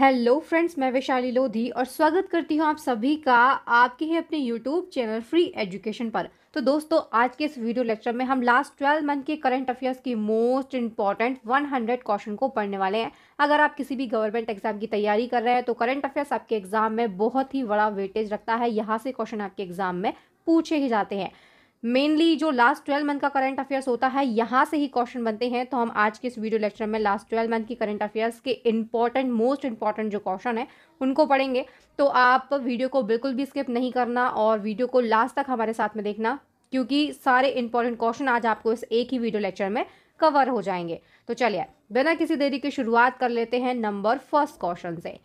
hello friends मैं वैशाली लोधी और स्वागत करती हूँ आप सभी का आपके ही अपने यूट्यूब चैनल फ्री एजुकेशन पर तो दोस्तों आज के इस वीडियो लेक्चर में हम लास्ट ट्वेल्व मंथ के करंट अफेयर्स की मोस्ट इंपॉर्टेंट 100 क्वेश्चन को पढ़ने वाले हैं अगर आप किसी भी गवर्नमेंट एग्जाम की तैयारी कर रहे हैं तो करंट अफेयर्स आपके एग्जाम में बहुत ही बड़ा वेटेज रखता है यहाँ से क्वेश्चन आपके एग्जाम में पूछे ही जाते हैं मेनली जो लास्ट ट्वेल्व मंथ का करंट अफेयर्स होता है यहाँ से ही क्वेश्चन बनते हैं तो हम आज के इस वीडियो लेक्चर में लास्ट ट्वेल्व मंथ की करंट अफेयर्स के इंपॉर्टेंट मोस्ट इंपॉर्टेंट जो क्वेश्चन है उनको पढ़ेंगे तो आप वीडियो को बिल्कुल भी स्किप नहीं करना और वीडियो को लास्ट तक हमारे साथ में देखना क्योंकि सारे इंपॉर्टेंट क्वेश्चन आज आपको इस एक ही वीडियो लेक्चर में कवर हो जाएंगे तो चलिए बिना किसी देरी के शुरुआत कर लेते हैं नंबर फर्स्ट क्वेश्चन से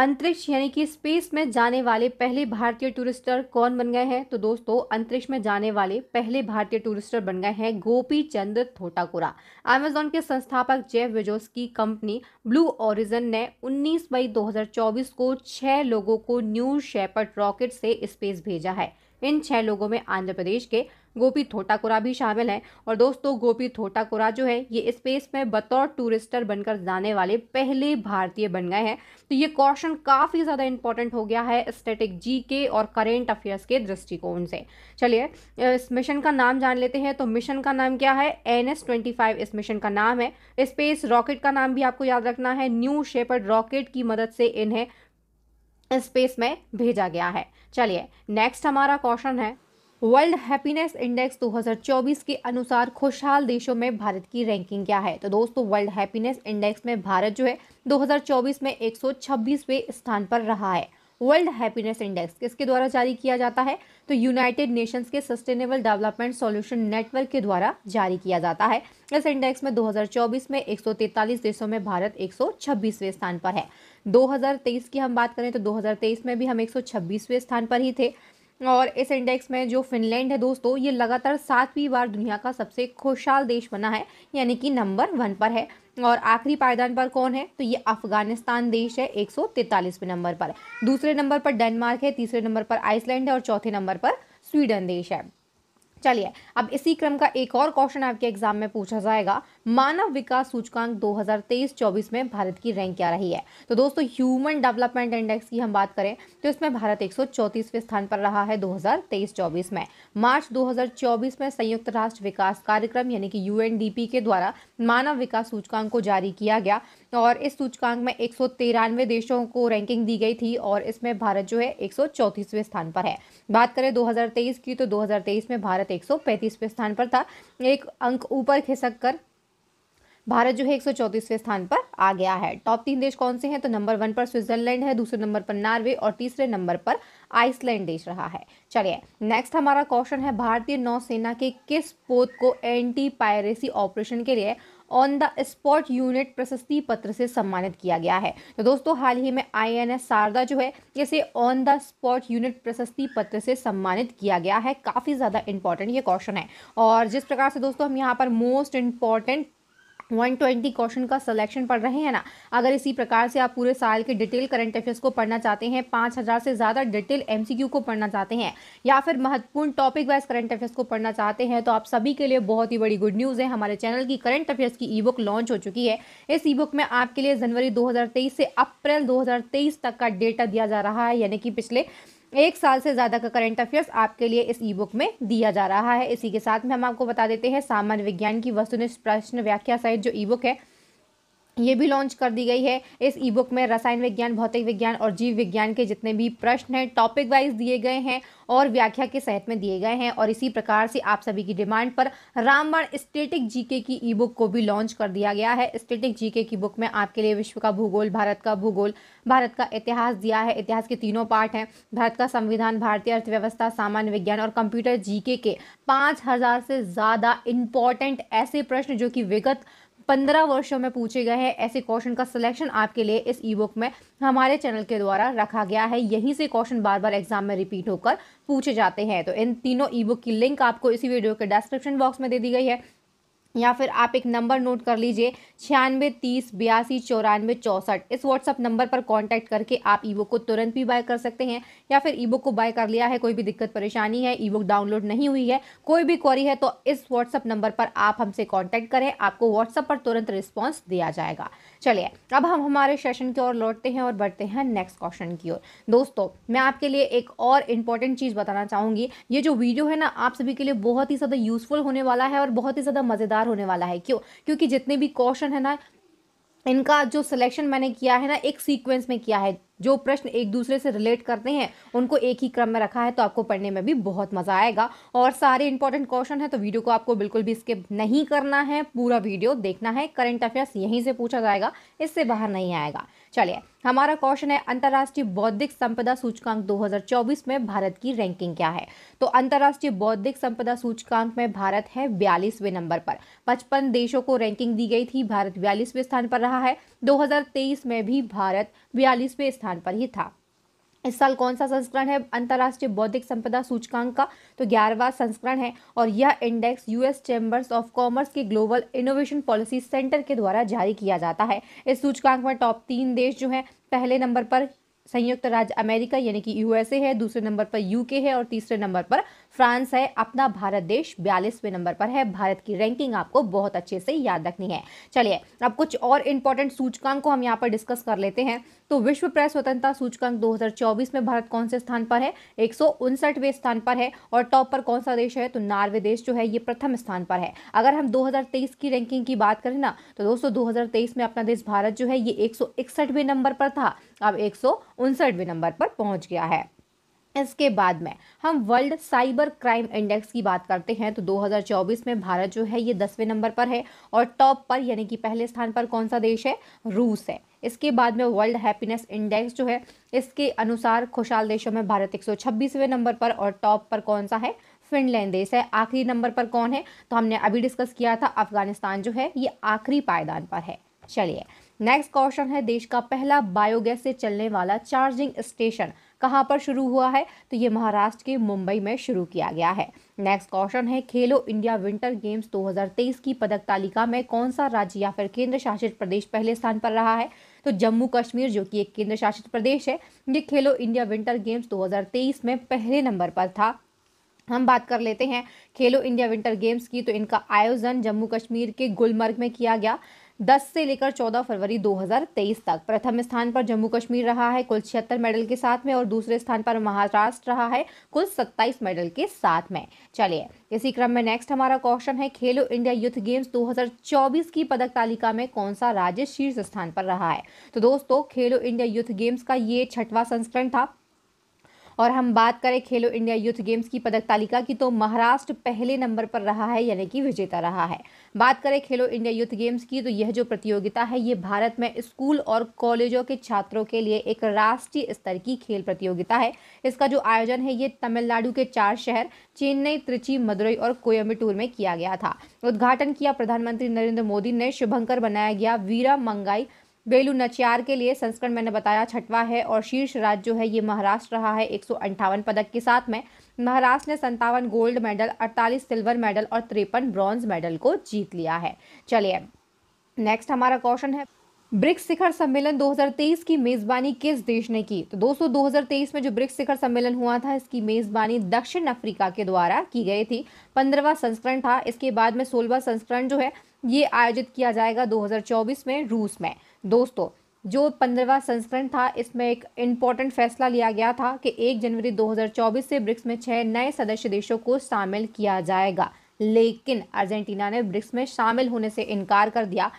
अंतरिक्ष यानी कि स्पेस में जाने वाले पहले भारतीय टूरिस्टर कौन बन गए हैं तो दोस्तों अंतरिक्ष में जाने वाले पहले भारतीय टूरिस्टर बन गए हैं गोपी चंद थोटाकुरा अमेजोन के संस्थापक जेफ विजोस की कंपनी ब्लू ओरिजन ने 19 मई 2024 को छह लोगों को न्यू शेपर्ड रॉकेट से स्पेस भेजा है इन छह लोगों में आंध्र प्रदेश के गोपी थोटाकुरा भी शामिल है और दोस्तों गोपी थोटाकुरा जो है ये स्पेस में बतौर टूरिस्टर बनकर जाने वाले पहले भारतीय बन गए हैं तो ये क्वेश्चन काफ़ी ज़्यादा इंपॉर्टेंट हो गया है स्टेटिक जी के और करेंट अफेयर्स के दृष्टिकोण से चलिए इस मिशन का नाम जान लेते हैं तो मिशन का नाम क्या है एन एस ट्वेंटी फाइव इस मिशन का नाम है स्पेस रॉकेट का नाम भी आपको याद रखना है न्यू शेपर्ड रॉकेट की मदद से इन्हें स्पेस में भेजा गया है चलिए नेक्स्ट हमारा क्वेश्चन है वर्ल्ड हैप्पीनेस इंडेक्स 2024 के अनुसार खुशहाल देशों में भारत की रैंकिंग क्या है तो दोस्तों वर्ल्ड हैप्पीनेस इंडेक्स में भारत जो है 2024 में 126वें स्थान पर रहा है वर्ल्ड हैप्पीनेस इंडेक्स किसके द्वारा जारी किया जाता है तो यूनाइटेड नेशंस के सस्टेनेबल डेवलपमेंट सॉल्यूशन नेटवर्क के द्वारा जारी किया जाता है इस इंडेक्स में 2024 में 143 देशों में भारत 126वें स्थान पर है 2023 की हम बात करें तो 2023 में भी हम 126वें स्थान पर ही थे और इस इंडेक्स में जो फिनलैंड है दोस्तों ये लगातार सातवीं बार दुनिया का सबसे खुशहाल देश बना है यानी कि नंबर वन पर है और आखिरी पायदान पर कौन है तो ये अफगानिस्तान देश है एक सौ नंबर पर दूसरे नंबर पर डेनमार्क है तीसरे नंबर पर आइसलैंड है और चौथे नंबर पर स्वीडन देश है चलिए अब इसी क्रम का एक और क्वेश्चन आपके एग्जाम में पूछा जाएगा मानव विकास सूचकांक 2023-24 में भारत की रैंक क्या रही है तो दोस्तों ह्यूमन डेवलपमेंट इंडेक्स की हम बात करें तो इसमें भारत एक स्थान पर रहा है 2023-24 में मार्च 2024 में संयुक्त राष्ट्र विकास कार्यक्रम यानी कि यू के द्वारा मानव विकास सूचकांक को जारी किया गया और इस सूचकांक में एक देशों को रैंकिंग दी गई थी और इसमें भारत जो है एक स्थान पर है बात करें दो की तो दो में भारत भारत सौ स्थान पर था एक अंक ऊपर खिसक कर भारत जो है एक स्थान पर आ गया है टॉप तीन देश कौन से हैं तो नंबर वन पर स्विट्जरलैंड है दूसरे नंबर पर नॉर्वे और तीसरे नंबर पर आइसलैंड देश रहा है चलिए नेक्स्ट हमारा क्वेश्चन है भारतीय नौसेना के किस पोत को एंटी पायरेसी ऑपरेशन के लिए ऑन द स्पॉट यूनिट प्रशस्ति पत्र से सम्मानित किया गया है तो दोस्तों हाल ही में आईएनएस शारदा जो है इसे ऑन द स्पॉट यूनिट प्रशस्ति पत्र से सम्मानित किया गया है काफ़ी ज़्यादा इंपॉर्टेंट ये क्वेश्चन है और जिस प्रकार से दोस्तों हम यहाँ पर most important one twenty question का सिलेक्शन पढ़ रहे हैं ना अगर इसी प्रकार से आप पूरे साल के डिटेल करंट अफेयर्स को पढ़ना चाहते हैं पाँच हज़ार से ज़्यादा डिटेल एमसीक्यू को पढ़ना चाहते हैं या फिर महत्वपूर्ण टॉपिक वाइज करंट अफेयर्स को पढ़ना चाहते हैं तो आप सभी के लिए बहुत ही बड़ी गुड न्यूज़ है हमारे चैनल की करंट अफेयर्स की ई बुक लॉन्च हो चुकी है इस ई बुक में आपके लिए जनवरी दो से अप्रैल दो तक का डेटा दिया जा रहा है यानी कि पिछले एक साल से ज़्यादा का करंट अफेयर्स आपके लिए इस ई बुक में दिया जा रहा है इसी के साथ में हम आपको बता देते हैं सामान्य विज्ञान की वस्तुनिष्ठ प्रश्न व्याख्या सहित जो ई बुक है ये भी लॉन्च कर दी गई है इस ई बुक में रसायन विज्ञान भौतिक विज्ञान और जीव विज्ञान के जितने भी प्रश्न हैं टॉपिक वाइज दिए गए हैं और व्याख्या के सहित में दिए गए हैं और इसी प्रकार से आप सभी की डिमांड पर रामबाण स्टेटिक जीके की ई बुक को भी लॉन्च कर दिया गया है स्टेटिक जीके की बुक में आपके लिए विश्व का भूगोल भारत का भूगोल भारत का इतिहास दिया है इतिहास के तीनों पार्ट हैं भारत का संविधान भारतीय अर्थव्यवस्था सामान्य विज्ञान और कंप्यूटर जीके के पाँच से ज़्यादा इम्पॉर्टेंट ऐसे प्रश्न जो कि विगत पंद्रह वर्षों में पूछे गए हैं ऐसे क्वेश्चन का सिलेक्शन आपके लिए इस ई बुक में हमारे चैनल के द्वारा रखा गया है यहीं से क्वेश्चन बार बार एग्जाम में रिपीट होकर पूछे जाते हैं तो इन तीनों ई बुक की लिंक आपको इसी वीडियो के डिस्क्रिप्शन बॉक्स में दे दी गई है या फिर आप एक नंबर नोट कर लीजिए छियानवे तीस बयासी चौरानवे चौंसठ इस व्हाट्सअप नंबर पर कांटेक्ट करके आप ई बुक को तुरंत भी बाय कर सकते हैं या फिर ई बुक को बाय कर लिया है कोई भी दिक्कत परेशानी है ई बुक डाउनलोड नहीं हुई है कोई भी क्वारी है तो इस व्हाट्सअप नंबर पर आप हमसे कॉन्टैक्ट करें आपको व्हाट्सअप पर तुरंत रिस्पॉन्स दिया जाएगा चलिए अब हम हमारे सेशन की ओर लौटते हैं और बढ़ते हैं नेक्स्ट क्वेश्चन की ओर दोस्तों मैं आपके लिए एक और इम्पॉर्टेंट चीज़ बताना चाहूँगी ये जो वीडियो है ना आप सभी के लिए बहुत ही ज़्यादा यूज़फुल होने वाला है और बहुत ही ज़्यादा मज़ेदार होने वाला है क्यों क्योंकि जितने भी क्वेश्चन है ना इनका जो सिलेक्शन मैंने किया है ना एक सीक्वेंस में किया है जो प्रश्न एक दूसरे से रिलेट करते हैं उनको एक ही क्रम में रखा है तो आपको पढ़ने में भी बहुत मज़ा आएगा और सारे इंपॉर्टेंट क्वेश्चन है तो वीडियो को आपको बिल्कुल भी स्किप नहीं करना है पूरा वीडियो देखना है करंट अफेयर्स यहीं से पूछा जाएगा इससे बाहर नहीं आएगा चलिए हमारा क्वेश्चन है अंतर्राष्ट्रीय बौद्धिक संपदा सूचकांक दो में भारत की रैंकिंग क्या है तो अंतर्राष्ट्रीय बौद्धिक संपदा सूचकांक में भारत है बयालीसवें नंबर पर पचपन देशों को रैंकिंग दी गई थी भारत बयालीसवें स्थान पर रहा है दो में भी भारत बयालीसवें स्थान स्थान पर ही था इस साल कौन सा संस्करण है अंतर्राष्ट्रीय बौद्धिक संपदा सूचकांक का तो ग्यारहवा संस्करण है और यह index US chambers of commerce के ग्लोबल इनोवेशन पॉलिसी सेंटर के द्वारा जारी किया जाता है इस सूचकांक में टॉप तीन देश जो हैं पहले नंबर पर संयुक्त राज्य अमेरिका यानी कि यूएसए है दूसरे नंबर पर यूके है और तीसरे नंबर पर फ्रांस है अपना भारत देश बयालीसवें नंबर पर है भारत की रैंकिंग आपको बहुत अच्छे से याद रखनी है चलिए अब कुछ और इंपॉर्टेंट सूचकांक को हम यहाँ पर डिस्कस कर लेते हैं तो विश्व प्रेस स्वतंत्रता सूचकांक 2024 में भारत कौन से स्थान पर है एक स्थान पर है और टॉप पर कौन सा देश है तो नार्वे देश जो है ये प्रथम स्थान पर है अगर हम 2023 की रैंकिंग की बात करें ना तो दोस्तों 2023 में अपना देश भारत जो है ये एक नंबर पर था अब एक नंबर पर पहुंच गया है इसके बाद में हम वर्ल्ड साइबर क्राइम इंडेक्स की बात करते हैं तो 2024 में भारत जो है ये दसवें नंबर पर है और टॉप पर यानी कि पहले स्थान पर कौन सा देश है रूस है इसके बाद में वर्ल्ड हैप्पीनेस इंडेक्स जो है इसके अनुसार खुशहाल देशों में भारत एक नंबर पर और टॉप पर कौन सा है फिनलैंड देश है आखिरी नंबर पर कौन है तो हमने अभी डिस्कस किया था अफगानिस्तान जो है ये आखिरी पायदान पर है चलिए नेक्स्ट क्वेश्चन है देश का पहला बायोगैस से चलने वाला चार्जिंग स्टेशन कहाँ पर शुरू हुआ है तो ये महाराष्ट्र के मुंबई में शुरू किया गया है नेक्स्ट क्वेश्चन है खेलो इंडिया विंटर गेम्स 2023 की पदक तालिका में कौन सा राज्य या फिर केंद्र शासित प्रदेश पहले स्थान पर रहा है तो जम्मू कश्मीर जो कि एक केंद्र शासित प्रदेश है ये खेलो इंडिया विंटर गेम्स 2023 में पहले नंबर पर था हम बात कर लेते हैं खेलो इंडिया विंटर गेम्स की तो इनका आयोजन जम्मू कश्मीर के गुलमर्ग में किया गया 10 से लेकर 14 फरवरी 2023 तक प्रथम स्थान पर जम्मू कश्मीर रहा है कुल छिहत्तर मेडल के साथ में और दूसरे स्थान पर महाराष्ट्र रहा है कुल 27 मेडल के साथ में चलिए इसी क्रम में नेक्स्ट हमारा क्वेश्चन है खेलो इंडिया यूथ गेम्स 2024 की पदक तालिका में कौन सा राज्य शीर्ष स्थान पर रहा है तो दोस्तों खेलो इंडिया यूथ गेम्स का ये छठवा संस्करण था और हम बात करें खेलो इंडिया यूथ गेम्स की पदक तालिका की तो महाराष्ट्र पहले नंबर पर रहा है यानी कि विजेता रहा है बात करें खेलो इंडिया यूथ गेम्स की तो यह जो प्रतियोगिता है ये भारत में स्कूल और कॉलेजों के छात्रों के लिए एक राष्ट्रीय स्तर की खेल प्रतियोगिता है इसका जो आयोजन है ये तमिलनाडु के चार शहर चेन्नई त्रिची मदुरई और कोयम्बटूर में किया गया था उद्घाटन किया प्रधानमंत्री नरेंद्र मोदी ने शुभंकर बनाया गया वीरा मंगाई बेलू नचियार के लिए संस्करण मैंने बताया छठवा है और शीर्ष राज्य जो है ये महाराष्ट्र रहा है एक पदक के साथ में महाराष्ट्र ने संतावन गोल्ड मेडल 48 सिल्वर मेडल और तिरपन ब्रॉन्ज मेडल को जीत लिया है चलिए नेक्स्ट हमारा क्वेश्चन है ब्रिक्स शिखर सम्मेलन 2023 की मेजबानी किस देश ने की तो दोस्तों 2023 में जो ब्रिक्स शिखर सम्मेलन हुआ था इसकी मेजबानी दक्षिण अफ्रीका के द्वारा की गई थी पंद्रहवा संस्करण था इसके बाद में सोलहवा संस्करण जो है ये आयोजित किया जाएगा 2024 में रूस में दोस्तों जो पंद्रहवा संस्करण था इसमें एक इम्पॉर्टेंट फैसला लिया गया था कि एक जनवरी 2024 से ब्रिक्स में छह नए सदस्य देशों को शामिल किया जाएगा लेकिन अर्जेंटीना ने ब्रिक्स में शामिल होने से इनकार कर दिया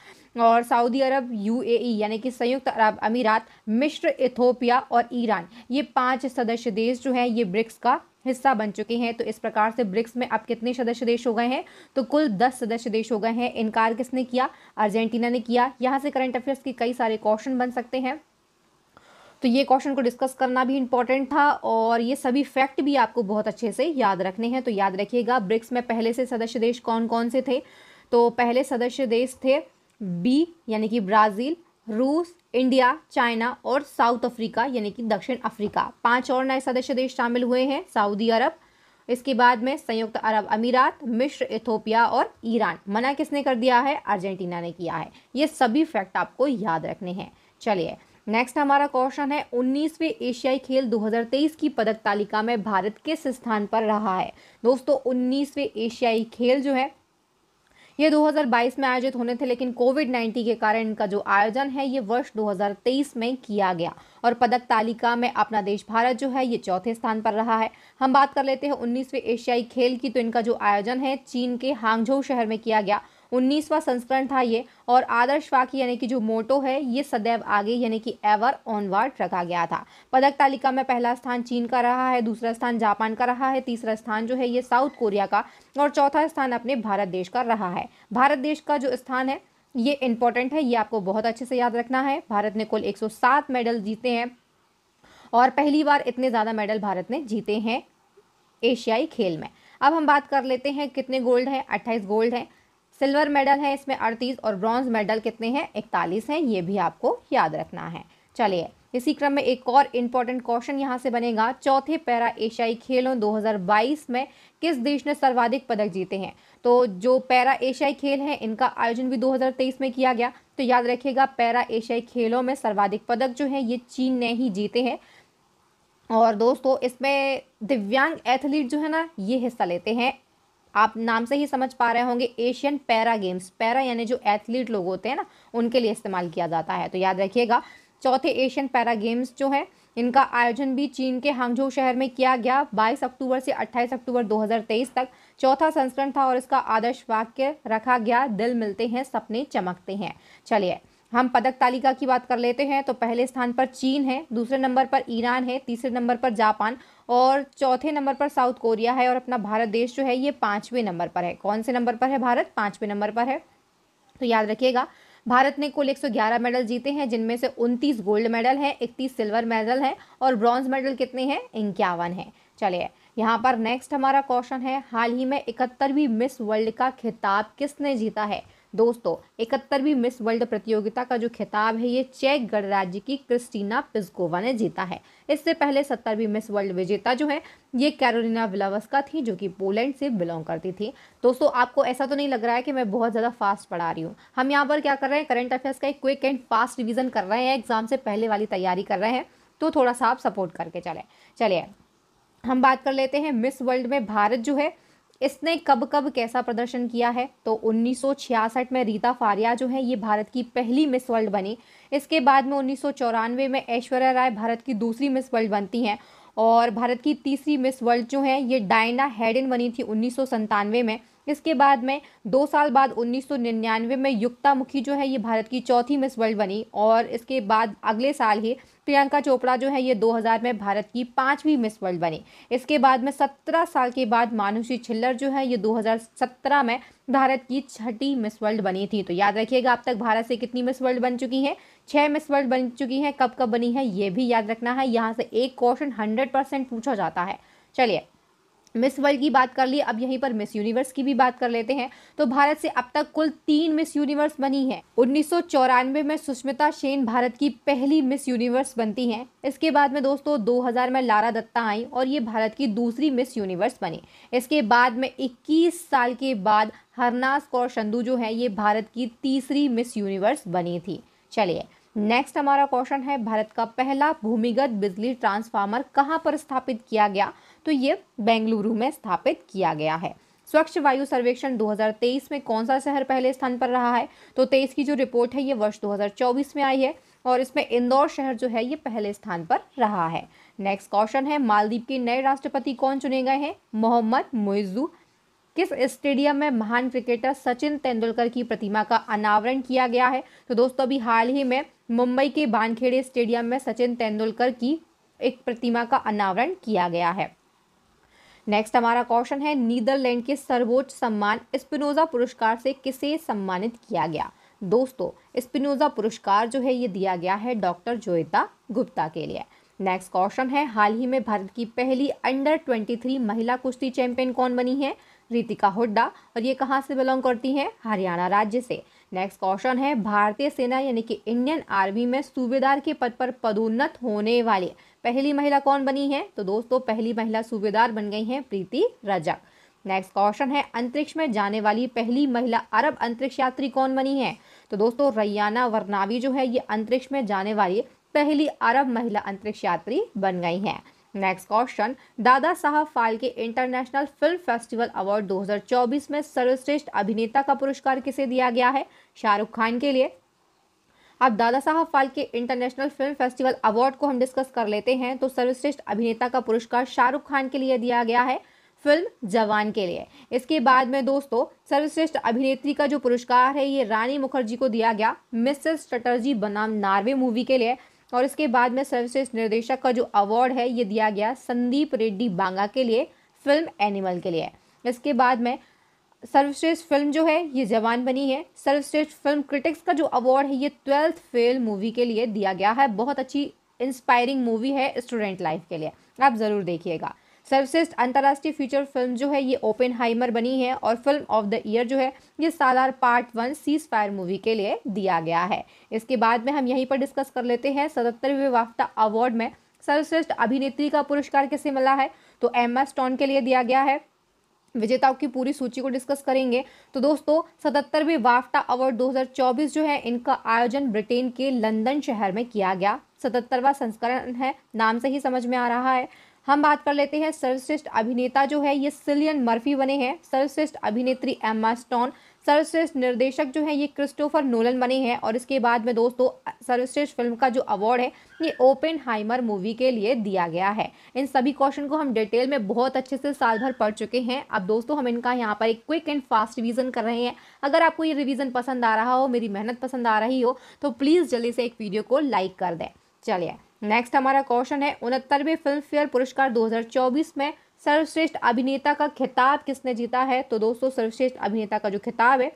और सऊदी अरब यूएई यानी कि संयुक्त अरब अमीरात मिश्र इथोपिया और ईरान ये पांच सदस्य देश जो हैं ये ब्रिक्स का हिस्सा बन चुके हैं तो इस प्रकार से ब्रिक्स में अब कितने सदस्य देश हो गए हैं तो कुल दस सदस्य देश हो गए हैं इनकार किसने किया अर्जेंटीना ने किया यहाँ से करंट अफेयर्स के कई सारे क्वेश्चन बन सकते हैं तो ये क्वेश्चन को डिस्कस करना भी इंपॉर्टेंट था और ये सभी फैक्ट भी आपको बहुत अच्छे से याद रखने हैं तो याद रखिएगा ब्रिक्स में पहले से सदस्य देश कौन कौन से थे तो पहले सदस्य देश थे बी यानी कि ब्राज़ील रूस इंडिया चाइना और साउथ अफ्रीका यानी कि दक्षिण अफ्रीका पांच और नए सदस्य देश शामिल हुए हैं सऊदी अरब इसके बाद में संयुक्त अरब अमीरात मिश्र इथोपिया और ईरान मना किसने कर दिया है अर्जेंटीना ने किया है ये सभी फैक्ट आपको याद रखने हैं चलिए नेक्स्ट हमारा क्वेश्चन है उन्नीसवें एशियाई खेल 2023 की पदक तालिका में भारत किस स्थान पर रहा है दोस्तों उन्नीसवें एशियाई खेल जो है ये 2022 में आयोजित होने थे लेकिन कोविड 19 के कारण इनका जो आयोजन है ये वर्ष 2023 में किया गया और पदक तालिका में अपना देश भारत जो है ये चौथे स्थान पर रहा है हम बात कर लेते हैं उन्नीसवें एशियाई खेल की तो इनका जो आयोजन है चीन के हांगझो शहर में किया गया उन्नीसवां संस्करण था ये और आदर्श वाक्य यानी कि जो मोटो है ये सदैव आगे यानी कि एवर ऑनवर्ड रखा गया था पदक तालिका में पहला स्थान चीन का रहा है दूसरा स्थान जापान का रहा है तीसरा स्थान जो है ये साउथ कोरिया का और चौथा स्थान अपने भारत देश का रहा है भारत देश का जो स्थान है ये इंपॉर्टेंट है ये आपको बहुत अच्छे से याद रखना है भारत ने कुल 107 मेडल जीते हैं और पहली बार इतने ज़्यादा मेडल भारत ने जीते हैं एशियाई खेल में अब हम बात कर लेते हैं कितने गोल्ड हैं 28 गोल्ड हैं सिल्वर मेडल है इसमें अड़तीस और ब्रॉन्ज मेडल कितने हैं इकतालीस हैं ये भी आपको याद रखना है चलिए इसी क्रम में एक और इम्पॉर्टेंट क्वेश्चन यहाँ से बनेगा चौथे पैरा एशियाई खेलों 2022 में किस देश ने सर्वाधिक पदक जीते हैं तो जो पैरा एशियाई खेल हैं इनका आयोजन भी 2023 में किया गया तो याद रखिएगा पैरा एशियाई खेलों में सर्वाधिक पदक जो है ये चीन ने ही जीते हैं और दोस्तों इसमें दिव्यांग एथलीट जो है ना ये हिस्सा लेते हैं आप नाम से ही समझ पा रहे होंगे एशियन पैरा गेम्स पैरा यानी जो एथलीट लोग होते हैं ना उनके लिए इस्तेमाल किया जाता है तो याद रखिएगा चौथे एशियन पैरा गेम्स जो है इनका आयोजन भी चीन के हांगझो शहर में किया गया 22 अक्टूबर से 28 अक्टूबर 2023 तक चौथा संस्करण था और इसका आदर्श वाक्य रखा गया दिल मिलते हैं सपने चमकते हैं चलिए हम पदक तालिका की बात कर लेते हैं तो पहले स्थान पर चीन है दूसरे नंबर पर ईरान है तीसरे नंबर पर जापान और चौथे नंबर पर साउथ कोरिया है और अपना भारत देश जो है ये पाँचवें नंबर पर है कौन से नंबर पर है भारत पाँचवें नंबर पर है तो याद रखिएगा भारत ने कुल 111 मेडल जीते हैं जिनमें से 29 गोल्ड मेडल हैं 31 सिल्वर मेडल हैं और ब्रॉन्ज मेडल कितने हैं इक्यावन हैं चलिए यहाँ पर नेक्स्ट हमारा क्वेश्चन है हाल ही में इकहत्तरवीं मिस वर्ल्ड का खिताब किसने जीता है दोस्तों इकहत्तरवीं मिस वर्ल्ड प्रतियोगिता का जो खिताब है ये चेक गणराज्य की क्रिस्टीना पिस्कोवा ने जीता है इससे पहले सत्तरवीं मिस वर्ल्ड विजेता जो है ये कैरोलिना विलावस्का थी जो कि पोलैंड से बिलोंग करती थी दोस्तों आपको ऐसा तो नहीं लग रहा है कि मैं बहुत ज़्यादा फास्ट पढ़ा रही हूँ हम यहाँ पर क्या कर रहे हैं करंट अफेयर्स का एक क्विक एंड फास्ट रिविजन कर रहे हैं एग्जाम से पहले वाली तैयारी कर रहे हैं तो थोड़ा सा आप सपोर्ट करके चले चलिए हम बात कर लेते हैं मिस वर्ल्ड में भारत जो है इसने कब कब कैसा प्रदर्शन किया है तो 1966 में रीता फारिया जो है ये भारत की पहली मिस वर्ल्ड बनी इसके बाद में उन्नीस में ऐश्वर्या राय भारत की दूसरी मिस वर्ल्ड बनती हैं और भारत की तीसरी मिस वर्ल्ड जो है ये डायना हेडन बनी थी उन्नीस में इसके बाद में दो साल बाद 1999 में युक्ता मुखी जो है ये भारत की चौथी मिस वर्ल्ड बनी और इसके बाद अगले साल ही प्रियंका चोपड़ा जो है ये 2000 में भारत की पाँचवीं मिस वर्ल्ड बनी इसके बाद में 17 साल के बाद मानुषी छिल्लर जो है ये 2017 में भारत की छठी मिस वर्ल्ड बनी थी तो याद रखिएगा अब तक भारत से कितनी मिस वर्ल्ड बन चुकी हैं छः मिस वर्ल्ड बन चुकी हैं कब कब बनी है ये भी याद रखना है यहाँ से एक क्वेश्चन हंड्रेड पूछा जाता है चलिए मिस वर्ल्ड की बात कर ली अब यहीं पर मिस यूनिवर्स की भी बात कर लेते हैं तो भारत से अब तक कुल तीन मिस यूनिवर्स बनी है उन्नीस में सुष्मिता सेन भारत की पहली मिस यूनिवर्स बनती हैं इसके बाद में दोस्तों 2000 में लारा दत्ता आई और ये भारत की दूसरी मिस यूनिवर्स बनी इसके बाद में 21 साल के बाद हरनास कौर संधु जो है ये भारत की तीसरी मिस यूनिवर्स बनी थी चलिए नेक्स्ट हमारा क्वेश्चन है भारत का पहला भूमिगत बिजली ट्रांसफार्मर कहाँ पर स्थापित किया गया तो ये बेंगलुरु में स्थापित किया गया है स्वच्छ वायु सर्वेक्षण 2023 में कौन सा शहर पहले स्थान पर रहा है तो 23 की जो रिपोर्ट है ये वर्ष 2024 में आई है और इसमें इंदौर शहर जो है ये पहले स्थान पर रहा है नेक्स्ट क्वेश्चन है मालदीव के नए राष्ट्रपति कौन चुने गए हैं मोहम्मद मोइजू किस स्टेडियम में महान क्रिकेटर सचिन तेंदुलकर की प्रतिमा का अनावरण किया गया है तो दोस्तों अभी हाल ही में मुंबई के बानखेड़े स्टेडियम में सचिन तेंदुलकर की एक प्रतिमा का अनावरण किया गया है नेक्स्ट हमारा क्वेश्चन है नीदरलैंड के सर्वोच्च सम्मान स्पिनोजा पुरस्कार से किसे सम्मानित किया गया दोस्तों स्पिनोजा पुरस्कार जो है ये दिया गया है डॉक्टर जोयता गुप्ता के लिए नेक्स्ट क्वेश्चन है हाल ही में भारत की पहली अंडर 23 महिला कुश्ती चैंपियन कौन बनी है रितिका हुड्डा और ये कहाँ से बिलोंग करती हैं हरियाणा राज्य से नेक्स्ट क्वेश्चन है भारतीय सेना यानी कि इंडियन आर्मी में सूबेदार के पद पर पदोन्नत होने वाले पहली महिला कौन बनी है तो दोस्तों पहली महिला सूबेदार बन गई हैं प्रीति रजक नेक्स्ट क्वेश्चन है अंतरिक्ष में जाने वाली पहली महिला अरब अंतरिक्ष यात्री कौन बनी है तो दोस्तों रैयाना वर्नावी जो है ये अंतरिक्ष में जाने वाली पहली अरब महिला अंतरिक्ष यात्री बन गई हैं next question Dada Saheb Phalke international film festival award 2024 में सर्वश्रेष्ठ अभिनेता का पुरस्कार किसे दिया गया है शाहरुख खान के लिए अब Dada Saheb Phalke international film festival award को हम डिस्कस कर लेते हैं तो सर्वश्रेष्ठ अभिनेता का पुरस्कार शाहरुख खान के लिए दिया गया है फिल्म जवान के लिए इसके बाद में दोस्तों सर्वश्रेष्ठ अभिनेत्री का जो पुरस्कार है ये रानी मुखर्जी को दिया गया मिसेस चटर्जी बनाम नार्वे मूवी के लिए और इसके बाद में सर्वश्रेष्ठ निर्देशक का जो अवार्ड है ये दिया गया संदीप रेड्डी बांगा के लिए फिल्म एनिमल के लिए इसके बाद में सर्वश्रेष्ठ फिल्म जो है ये जवान बनी है सर्वश्रेष्ठ फिल्म क्रिटिक्स का जो अवार्ड है ये ट्वेल्थ फेल मूवी के लिए दिया गया है बहुत अच्छी इंस्पायरिंग मूवी है स्टूडेंट लाइफ के लिए आप ज़रूर देखिएगा सर्वश्रेष्ठ अंतर्राष्ट्रीय फीचर फिल्म जो है ये ओपन हाइमर बनी है और फिल्म ऑफ द ईयर जो है ये Salaar part one cease fire movie के लिए दिया गया है इसके बाद में हम यहीं पर डिस्कस कर लेते हैं सतहत्तरवें वाफ्ता अवार्ड में सर्वश्रेष्ठ अभिनेत्री का पुरस्कार किसे मिला है तो एम्मा स्टोन के लिए दिया गया है विजेताओं की पूरी सूची को डिस्कस करेंगे तो दोस्तों सतहत्तरवें वाफ्टा अवार्ड 2024 जो है इनका आयोजन ब्रिटेन के लंदन शहर में किया गया सतहत्तरवा संस्करण है नाम से ही समझ में आ रहा है हम बात कर लेते हैं सर्वश्रेष्ठ अभिनेता जो है ये सिलियन मर्फी बने हैं सर्वश्रेष्ठ अभिनेत्री एम्मा स्टोन सर्वश्रेष्ठ निर्देशक जो है ये क्रिस्टोफर नोलन बने हैं और इसके बाद में दोस्तों सर्वश्रेष्ठ फिल्म का जो अवार्ड है ये ओपन हाइमर मूवी के लिए दिया गया है इन सभी क्वेश्चन को हम डिटेल में बहुत अच्छे से साल भर पढ़ चुके हैं अब दोस्तों हम इनका यहाँ पर एक क्विक एंड फास्ट रिविज़न कर रहे हैं अगर आपको ये रिविज़न पसंद आ रहा हो मेरी मेहनत पसंद आ रही हो तो प्लीज़ जल्दी से एक वीडियो को लाइक कर दें चलिए नेक्स्ट हमारा क्वेश्चन है उनहत्तरवें फिल्म फेयर पुरस्कार 2024 में सर्वश्रेष्ठ अभिनेता का खिताब किसने जीता है तो दोस्तों सर्वश्रेष्ठ अभिनेता का जो खिताब है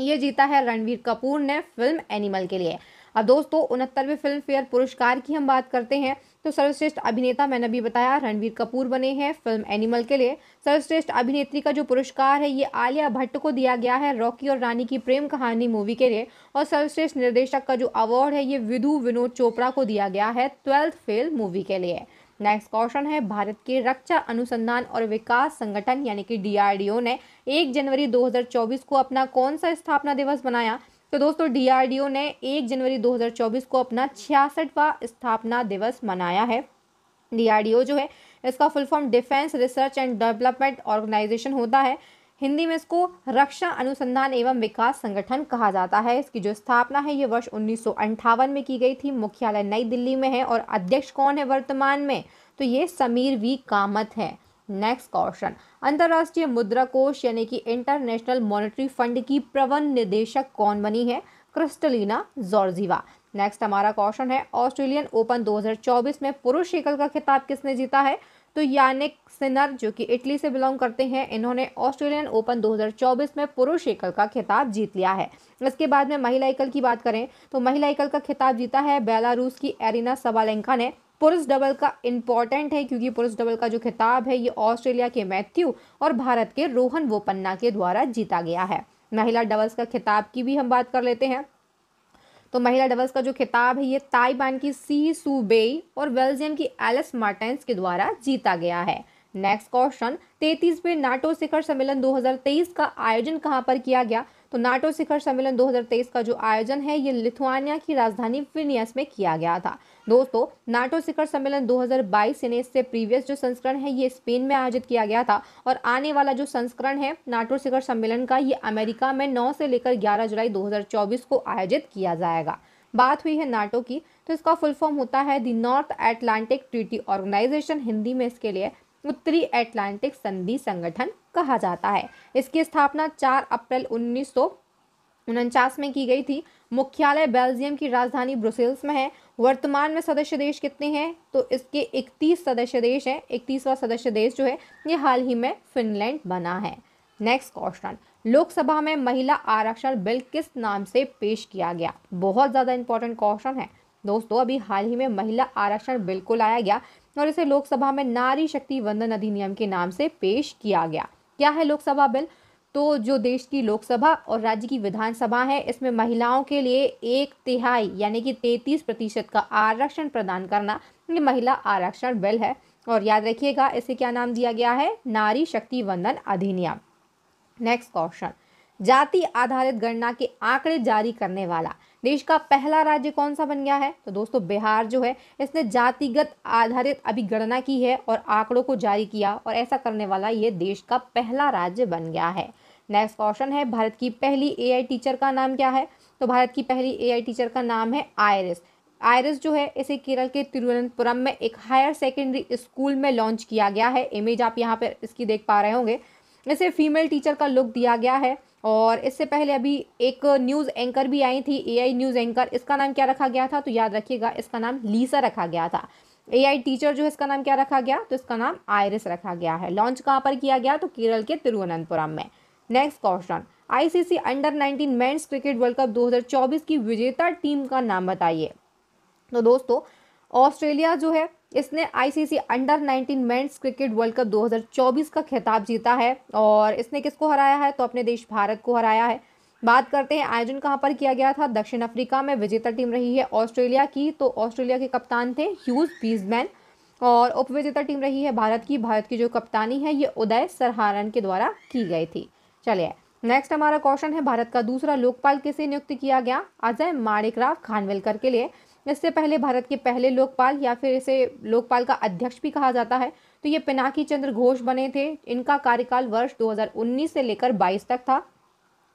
ये जीता है रणवीर कपूर ने फिल्म एनिमल के लिए अब दोस्तों उनहत्तरवें फिल्म फेयर पुरस्कार की हम बात करते हैं तो सर्वश्रेष्ठ अभिनेता मैंने अभी बताया रणवीर कपूर बने हैं फिल्म एनिमल के लिए सर्वश्रेष्ठ अभिनेत्री का जो पुरस्कार है ये आलिया भट्ट को दिया गया है रॉकी और रानी की प्रेम कहानी मूवी के लिए और सर्वश्रेष्ठ निर्देशक का जो अवार्ड है ये विधु विनोद चोपड़ा को दिया गया है ट्वेल्थ फेल मूवी के लिए नेक्स्ट क्वेश्चन है भारत के रक्षा अनुसंधान और विकास संगठन यानी कि डीआरडीओ ने 1 जनवरी 2024 को अपना कौन सा स्थापना दिवस बनाया तो दोस्तों डीआरडीओ ने 1 जनवरी 2024 को अपना छियासठवा स्थापना दिवस मनाया है डीआरडीओ जो है इसका full form defence research and development organisation होता है हिंदी में इसको रक्षा अनुसंधान एवं विकास संगठन कहा जाता है इसकी जो स्थापना है ये वर्ष उन्नीस में की गई थी मुख्यालय नई दिल्ली में है और अध्यक्ष कौन है वर्तमान में तो ये समीर वी कामत है नेक्स्ट क्वेश्चन अंतर्राष्ट्रीय मुद्रा कोष यानी कि इंटरनेशनल मॉनेटरी फंड की प्रबंध निदेशक कौन बनी है क्रिस्टलिना जॉर्जिवा नेक्स्ट हमारा क्वेश्चन है ऑस्ट्रेलियन ओपन 2024 में पुरुष एकल का खिताब किसने जीता है तो यानिक सिनर जो कि इटली से बिलोंग करते हैं इन्होंने ऑस्ट्रेलियन ओपन 2024 में पुरुष एकल का खिताब जीत लिया है इसके बाद में महिला एकल की बात करें तो महिला एकल का खिताब जीता है बेलारूस की एरिना सवालेंका ने पुरुष डबल का इम्पॉर्टेंट है क्योंकि पुरुष डबल का जो खिताब है ये ऑस्ट्रेलिया के मैथ्यू और भारत के रोहन वोपन्ना के द्वारा जीता गया है महिला डबल्स का खिताब की भी हम बात कर लेते हैं तो महिला डबल्स का जो खिताब है ये ताइवान की सी सूबेई और बेल्जियम की एलिस मार्टेंस के द्वारा जीता गया है नेक्स्ट क्वेश्चन तैतीसवें नाटो शिखर सम्मेलन 2023 का आयोजन कहाँ पर किया गया तो नाटो शिखर सम्मेलन 2023 का जो आयोजन है ये लिथुआनिया की राजधानी विनियस में किया गया था दोस्तों नाटो शिखर सम्मेलन 2022 बाईस इससे प्रीवियस जो संस्करण है ये स्पेन में आयोजित किया गया था और आने वाला जो संस्करण है नाटो शिखर सम्मेलन का ये अमेरिका में 9 से लेकर 11 जुलाई 2024 को आयोजित किया जाएगा बात हुई है नाटो की तो इसका फुल फॉर्म होता है the North Atlantic treaty organisation Hindi में इसके लिए उत्तरी एटलांटिक संधि संगठन कहा जाता है इसकी स्थापना 4 अप्रैल उन्नीस उनचास में की गई थी मुख्यालय बेल्जियम की राजधानी ब्रुसेल्स में है वर्तमान में सदस्य देश कितने हैं तो इसके 31 सदस्य देश हैं इकतीसवां सदस्य देश जो है ये हाल ही में फिनलैंड बना है नेक्स्ट क्वेश्चन लोकसभा में महिला आरक्षण बिल किस नाम से पेश किया गया बहुत ज़्यादा इंपॉर्टेंट क्वेश्चन है दोस्तों अभी हाल ही में महिला आरक्षण बिल को लाया गया और इसे लोकसभा में नारी शक्ति वंदन अधिनियम के नाम से पेश किया गया क्या है लोकसभा बिल तो जो देश की लोकसभा और राज्य की विधानसभा है इसमें महिलाओं के लिए एक तिहाई यानी कि तैतीस प्रतिशत का आरक्षण प्रदान करना ये महिला आरक्षण बिल है और याद रखिएगा इसे क्या नाम दिया गया है नारी शक्ति वंदन अधिनियम नेक्स्ट क्वेश्चन जाति आधारित गणना के आंकड़े जारी करने वाला देश का पहला राज्य कौन सा बन गया है तो दोस्तों बिहार जो है इसने जातिगत आधारित अभिगणना की है और आंकड़ों को जारी किया और ऐसा करने वाला ये देश का पहला राज्य बन गया है नेक्स्ट क्वेश्चन है भारत की पहली ए टीचर का नाम क्या है तो भारत की पहली ए टीचर का नाम है आयरिस आयरिस जो है इसे केरल के तिरुवनंतपुरम में एक हायर सेकेंडरी स्कूल में लॉन्च किया गया है इमेज आप यहाँ पर इसकी देख पा रहे होंगे इसे फीमेल टीचर का लुक दिया गया है और इससे पहले अभी एक न्यूज़ एंकर भी आई थी एआई न्यूज़ एंकर इसका नाम क्या रखा गया था तो याद रखिएगा इसका नाम लीसा रखा गया था एआई टीचर जो है इसका नाम क्या रखा गया तो इसका नाम आयरिस रखा गया है लॉन्च कहाँ पर किया गया तो केरल के तिरुवनंतपुरम में next question ICC under 19 men's cricket world cup 2024 की विजेता टीम का नाम बताइए तो दोस्तों ऑस्ट्रेलिया जो है इसने ICC under 19 men's cricket world cup 2024 का खिताब जीता है और इसने किसको हराया है तो अपने देश भारत को हराया है बात करते हैं आयोजन कहाँ पर किया गया था दक्षिण अफ्रीका में विजेता टीम रही है ऑस्ट्रेलिया की तो ऑस्ट्रेलिया के कप्तान थे ह्यूज बीजमैन और विजेता टीम रही है भारत की भारत की जो कप्तानी है ये उदय सरहारन के द्वारा की गई थी चलिए नेक्स्ट हमारा क्वेश्चन है भारत का दूसरा लोकपाल किसे नियुक्त किया गया अजय माणिकराव खानवेलकर के लिए इससे पहले भारत के पहले लोकपाल या फिर इसे लोकपाल का अध्यक्ष भी कहा जाता है तो ये पिनाकी चंद्र घोष बने थे इनका कार्यकाल वर्ष 2019 से लेकर 22 तक था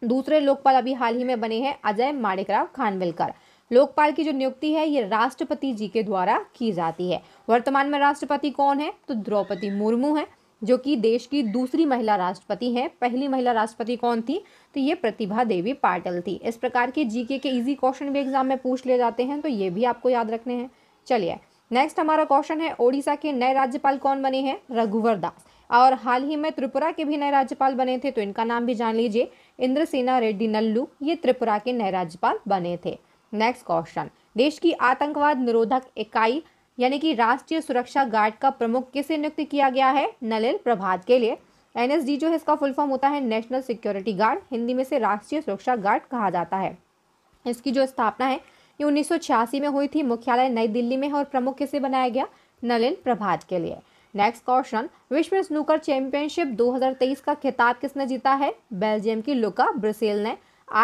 दूसरे लोकपाल अभी हाल ही में बने हैं अजय माणिकराव खानविलकर लोकपाल की जो नियुक्ति है ये राष्ट्रपति जी के द्वारा की जाती है वर्तमान में राष्ट्रपति कौन है तो द्रौपदी मुर्मू है जो कि देश की दूसरी महिला राष्ट्रपति हैं पहली महिला राष्ट्रपति कौन थी तो ये प्रतिभा देवी पाटिल थी इस प्रकार के जीके के इजी क्वेश्चन भी एग्जाम में पूछ लिए जाते हैं तो ये भी आपको याद रखने हैं चलिए नेक्स्ट हमारा क्वेश्चन है ओडिशा के नए राज्यपाल कौन बने हैं रघुवर दास और हाल ही में त्रिपुरा के भी नए राज्यपाल बने थे तो इनका नाम भी जान लीजिए इंद्र रेड्डी नल्लू ये त्रिपुरा के नए राज्यपाल बने थे नेक्स्ट क्वेश्चन देश की आतंकवाद निरोधक इकाई यानी कि राष्ट्रीय सुरक्षा गार्ड का प्रमुख किसे नियुक्त किया गया है नलिन प्रभात के लिए एनएसडी जो है इसका फुल फॉर्म होता है नेशनल सिक्योरिटी गार्ड हिंदी में से राष्ट्रीय सुरक्षा गार्ड कहा जाता है इसकी जो स्थापना है ये उन्नीस में हुई थी मुख्यालय नई दिल्ली में है और प्रमुख किसे बनाया गया नलिन प्रभात के लिए नेक्स्ट क्वेश्चन विश्व स्नूकर चैंपियनशिप 2023 का खिताब किसने जीता है बेल्जियम की लुका ब्रसेल ने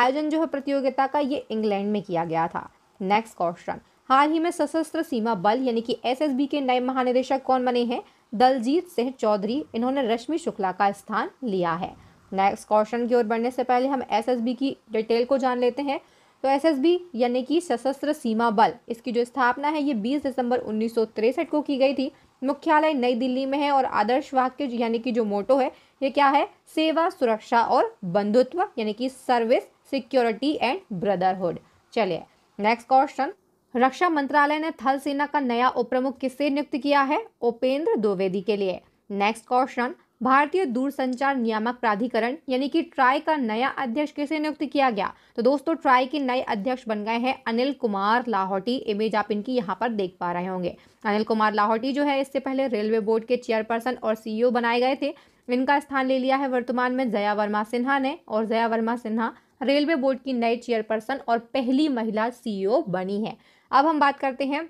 आयोजन जो है प्रतियोगिता का ये इंग्लैंड में किया गया था नेक्स्ट क्वेश्चन हाल ही में सशस्त्र सीमा बल यानी कि एसएसबी के नए महानिदेशक कौन बने हैं दलजीत सिंह चौधरी इन्होंने रश्मि शुक्ला का स्थान लिया है नेक्स्ट क्वेश्चन की ओर बढ़ने से पहले हम एसएसबी की डिटेल को जान लेते हैं तो एसएसबी यानी कि सशस्त्र सीमा बल इसकी जो स्थापना है ये 20 दिसंबर उन्नीस को की गई थी मुख्यालय नई दिल्ली में है और आदर्श वाक्य यानी कि जो मोटो है ये क्या है सेवा सुरक्षा और बंधुत्व यानी कि सर्विस सिक्योरिटी एंड ब्रदरहुड चलिए नेक्स्ट क्वेश्चन रक्षा मंत्रालय ने थल सेना का नया उप प्रमुख किससे नियुक्त किया है उपेंद्र द्विवेदी के लिए नेक्स्ट क्वेश्चन भारतीय दूरसंचार नियामक प्राधिकरण यानी कि ट्राई का नया अध्यक्ष किसे नियुक्त किया गया तो दोस्तों ट्राई के नए अध्यक्ष बन गए हैं अनिल कुमार लाहौटी इमेज आप इनकी यहाँ पर देख पा रहे होंगे अनिल कुमार लाहौटी जो है इससे पहले रेलवे बोर्ड के चेयरपर्सन और सीईओ e बनाए गए थे इनका स्थान ले लिया है वर्तमान में जया वर्मा सिन्हा ने और जया वर्मा सिन्हा रेलवे बोर्ड की नए चेयरपर्सन और पहली महिला सीईओ e बनी है अब हम बात करते हैं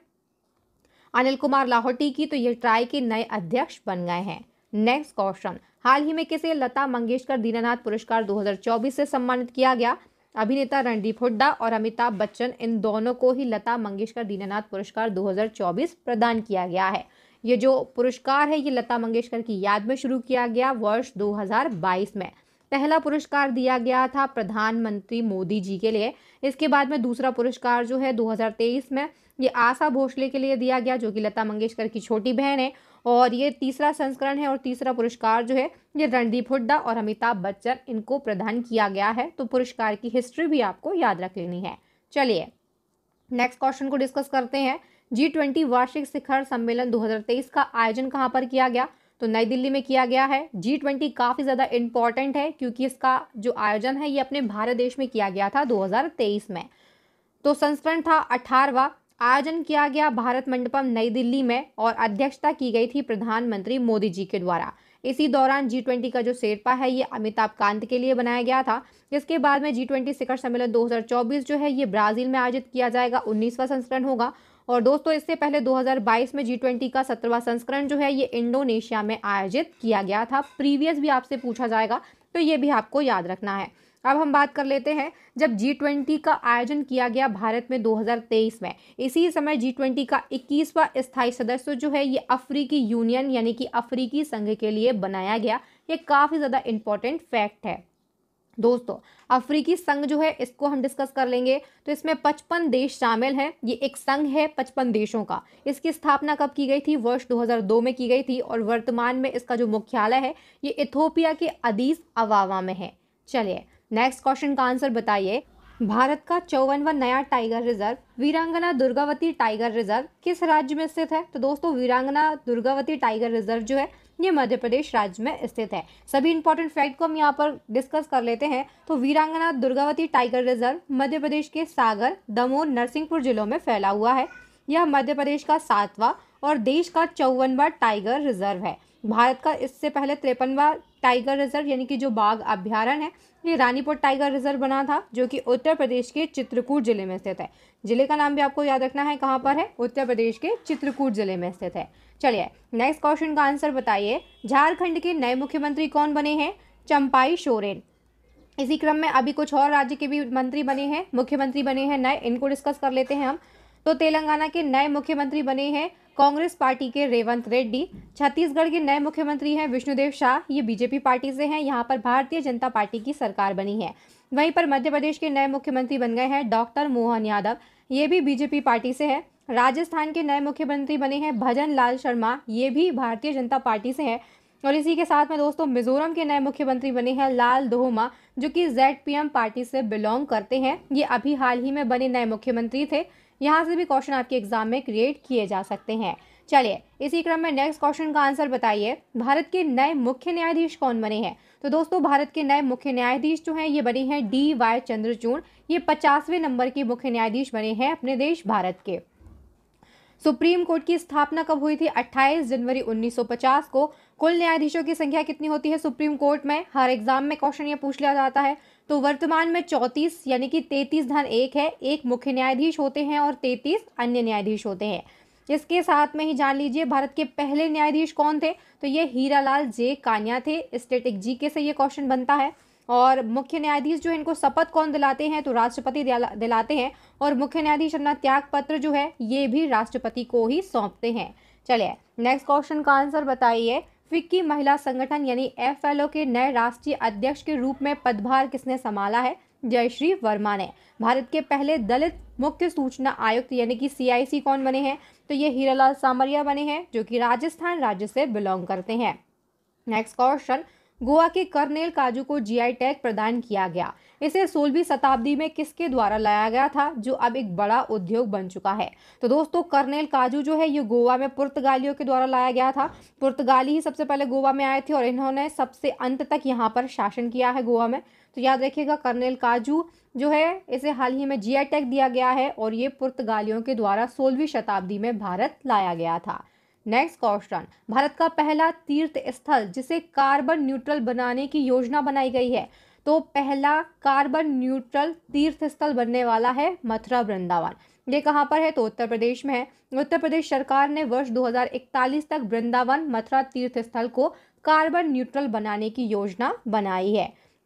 अनिल कुमार लाहौटी की तो ये ट्राई के नए अध्यक्ष बन गए हैं नेक्स्ट क्वेश्चन हाल ही में किसे लता मंगेशकर दीनानाथ पुरस्कार 2024 से सम्मानित किया गया अभिनेता रणदीप हुड्डा और अमिताभ बच्चन इन दोनों को ही लता मंगेशकर दीनानाथ पुरस्कार 2024 प्रदान किया गया है ये जो पुरस्कार है ये लता मंगेशकर की याद में शुरू किया गया वर्ष 2022 में पहला पुरस्कार दिया गया था प्रधानमंत्री मोदी जी के लिए इसके बाद में दूसरा पुरस्कार जो है 2023 में ये आशा भोसले के लिए दिया गया जो कि लता मंगेशकर की छोटी बहन है और ये तीसरा संस्करण है और तीसरा पुरस्कार जो है ये रणदीप हुड्डा और अमिताभ बच्चन इनको प्रदान किया गया है तो पुरस्कार की हिस्ट्री भी आपको याद रख लेनी है चलिए नेक्स्ट क्वेश्चन को डिस्कस करते हैं जी ट्वेंटी वार्षिक शिखर सम्मेलन 2023 का आयोजन कहाँ पर किया गया तो नई दिल्ली में किया गया है जी ट्वेंटी काफ़ी ज़्यादा इम्पॉर्टेंट है क्योंकि इसका जो आयोजन है ये अपने भारत देश में किया गया था 2023 में तो संस्करण था अठारवा आयोजन किया गया भारत मंडपम नई दिल्ली में और अध्यक्षता की गई थी प्रधानमंत्री मोदी जी के द्वारा इसी दौरान जी ट्वेंटी का जो शेरपा है ये अमिताभ कांत के लिए बनाया गया था इसके बाद में जी ट्वेंटी शिखर सम्मेलन 2024 जो है ये ब्राज़ील में आयोजित किया जाएगा उन्नीसवा संस्करण होगा और दोस्तों इससे पहले 2022 में जी ट्वेंटी का सत्रवा संस्करण जो है ये इंडोनेशिया में आयोजित किया गया था प्रीवियस भी आपसे पूछा जाएगा तो ये भी आपको याद रखना है अब हम बात कर लेते हैं जब जी ट्वेंटी का आयोजन किया गया भारत में 2023 में इसी समय जी ट्वेंटी का इक्कीसवां स्थायी सदस्य जो है ये अफ्रीकी यूनियन यानी कि अफ्रीकी संघ के लिए बनाया गया ये काफ़ी ज़्यादा इम्पॉर्टेंट फैक्ट है दोस्तों अफ्रीकी संघ जो है इसको हम डिस्कस कर लेंगे तो इसमें पचपन देश शामिल हैं ये एक संघ है पचपन देशों का इसकी स्थापना कब की गई थी वर्ष 2002 में की गई थी और वर्तमान में इसका जो मुख्यालय है ये इथोपिया के अदीस अवावा में है चलिए नेक्स्ट क्वेश्चन का आंसर बताइए भारत का चौवनवा नया टाइगर रिजर्व वीरांगना दुर्गावती टाइगर रिजर्व किस राज्य में स्थित है तो दोस्तों वीरांगना दुर्गावती टाइगर रिजर्व जो है ये मध्य प्रदेश राज्य में स्थित है सभी इंपॉर्टेंट फैक्ट को हम यहाँ पर डिस्कस कर लेते हैं तो वीरांगना दुर्गावती टाइगर रिजर्व मध्य प्रदेश के सागर दमोह नरसिंहपुर जिलों में फैला हुआ है यह मध्य प्रदेश का सातवां और देश का चौवनवा टाइगर रिजर्व है भारत का इससे पहले तिरपनवा टाइगर रिजर्व यानी कि जो बाघ अभ्यारण्य है ये रानीपुर टाइगर रिजर्व बना था जो कि उत्तर प्रदेश के चित्रकूट जिले में स्थित है जिले का नाम भी आपको याद रखना है कहाँ पर है उत्तर प्रदेश के चित्रकूट जिले में स्थित है चलिए नेक्स्ट क्वेश्चन का आंसर बताइए झारखंड के नए मुख्यमंत्री कौन बने हैं चंपाई सोरेन इसी क्रम में अभी कुछ और राज्य के भी मंत्री बने हैं मुख्यमंत्री बने हैं नए इनको डिस्कस कर लेते हैं हम तो तेलंगाना के नए मुख्यमंत्री बने हैं कांग्रेस पार्टी के रेवंत रेड्डी छत्तीसगढ़ के नए मुख्यमंत्री हैं विष्णुदेव शाह ये बीजेपी पार्टी से हैं यहाँ पर भारतीय जनता पार्टी की सरकार बनी है वहीं पर मध्य प्रदेश के नए मुख्यमंत्री बन गए हैं डॉक्टर मोहन यादव ये भी बीजेपी पार्टी से है राजस्थान के नए मुख्यमंत्री बने हैं भजन लाल शर्मा ये भी भारतीय जनता पार्टी से हैं और इसी के साथ में दोस्तों मिजोरम के नए मुख्यमंत्री बने हैं लाल दोहमा जो कि जेड पार्टी से बिलोंग करते हैं ये अभी हाल ही में बने नए मुख्यमंत्री थे यहाँ से भी क्वेश्चन आपके एग्जाम में क्रिएट किए जा सकते हैं चलिए इसी क्रम में नेक्स्ट क्वेश्चन का आंसर बताइए भारत के नए मुख्य न्यायाधीश कौन बने हैं तो दोस्तों भारत के नए मुख्य न्यायाधीश जो हैं ये बने हैं डी वाई चंद्रचूड़ ये पचासवें नंबर के मुख्य न्यायाधीश बने हैं अपने देश भारत के सुप्रीम कोर्ट की स्थापना कब हुई थी 28 जनवरी 1950 को कुल न्यायाधीशों की संख्या कितनी होती है सुप्रीम कोर्ट में हर एग्जाम में क्वेश्चन ये पूछ लिया जाता है तो वर्तमान में 34 यानी कि 33 धन एक है एक मुख्य न्यायाधीश होते हैं और 33 अन्य न्यायाधीश होते हैं इसके साथ में ही जान लीजिए भारत के पहले न्यायाधीश कौन थे तो ये हीरालाल जे कानिया थे स्टेटिक एग्जीके से ये क्वेश्चन बनता है और मुख्य न्यायाधीश जो है इनको शपथ कौन दिलाते हैं तो राष्ट्रपति दिलाते हैं और मुख्य न्यायाधीश अपना त्याग पत्र जो है ये भी राष्ट्रपति को ही सौंपते हैं चलिए नेक्स्ट क्वेश्चन का आंसर बताइए फिक्की महिला संगठन यानी एफ के नए राष्ट्रीय अध्यक्ष के रूप में पदभार किसने संभाला है जयश्री वर्मा ने भारत के पहले दलित मुख्य सूचना आयुक्त यानी कि सीआईसी कौन बने हैं तो ये हीरालाल सामरिया बने हैं जो कि राजस्थान राज्य से बिलोंग करते हैं नेक्स्ट क्वेश्चन गोवा के करनेल काजू को जीआई टैग प्रदान किया गया इसे सोलहवीं शताब्दी में किसके द्वारा लाया गया था जो अब एक बड़ा उद्योग बन चुका है तो दोस्तों करनेल काजू जो है ये गोवा में पुर्तगालियों के द्वारा लाया गया था पुर्तगाली ही सबसे पहले गोवा में आए थे और इन्होंने सबसे अंत तक यहाँ पर शासन किया है गोवा में तो याद रखिएगा कर्नेल काजू जो है इसे हाल ही में जी टैग दिया गया है और ये पुर्तगालियों के द्वारा सोलहवीं शताब्दी में भारत लाया गया था नेक्स्ट क्वेश्चन भारत का पहला तीर्थ स्थल जिसे कार्बन न्यूट्रल बनाने की योजना बनाई गई है तो पहला कार्बन न्यूट्रल तीर्थ स्थल बनने वाला है मथुरा वृंदावन ये कहाँ पर है तो उत्तर प्रदेश में है उत्तर प्रदेश सरकार ने वर्ष 2041 तक वृंदावन मथुरा तीर्थ स्थल को कार्बन न्यूट्रल बनाने की योजना बनाई है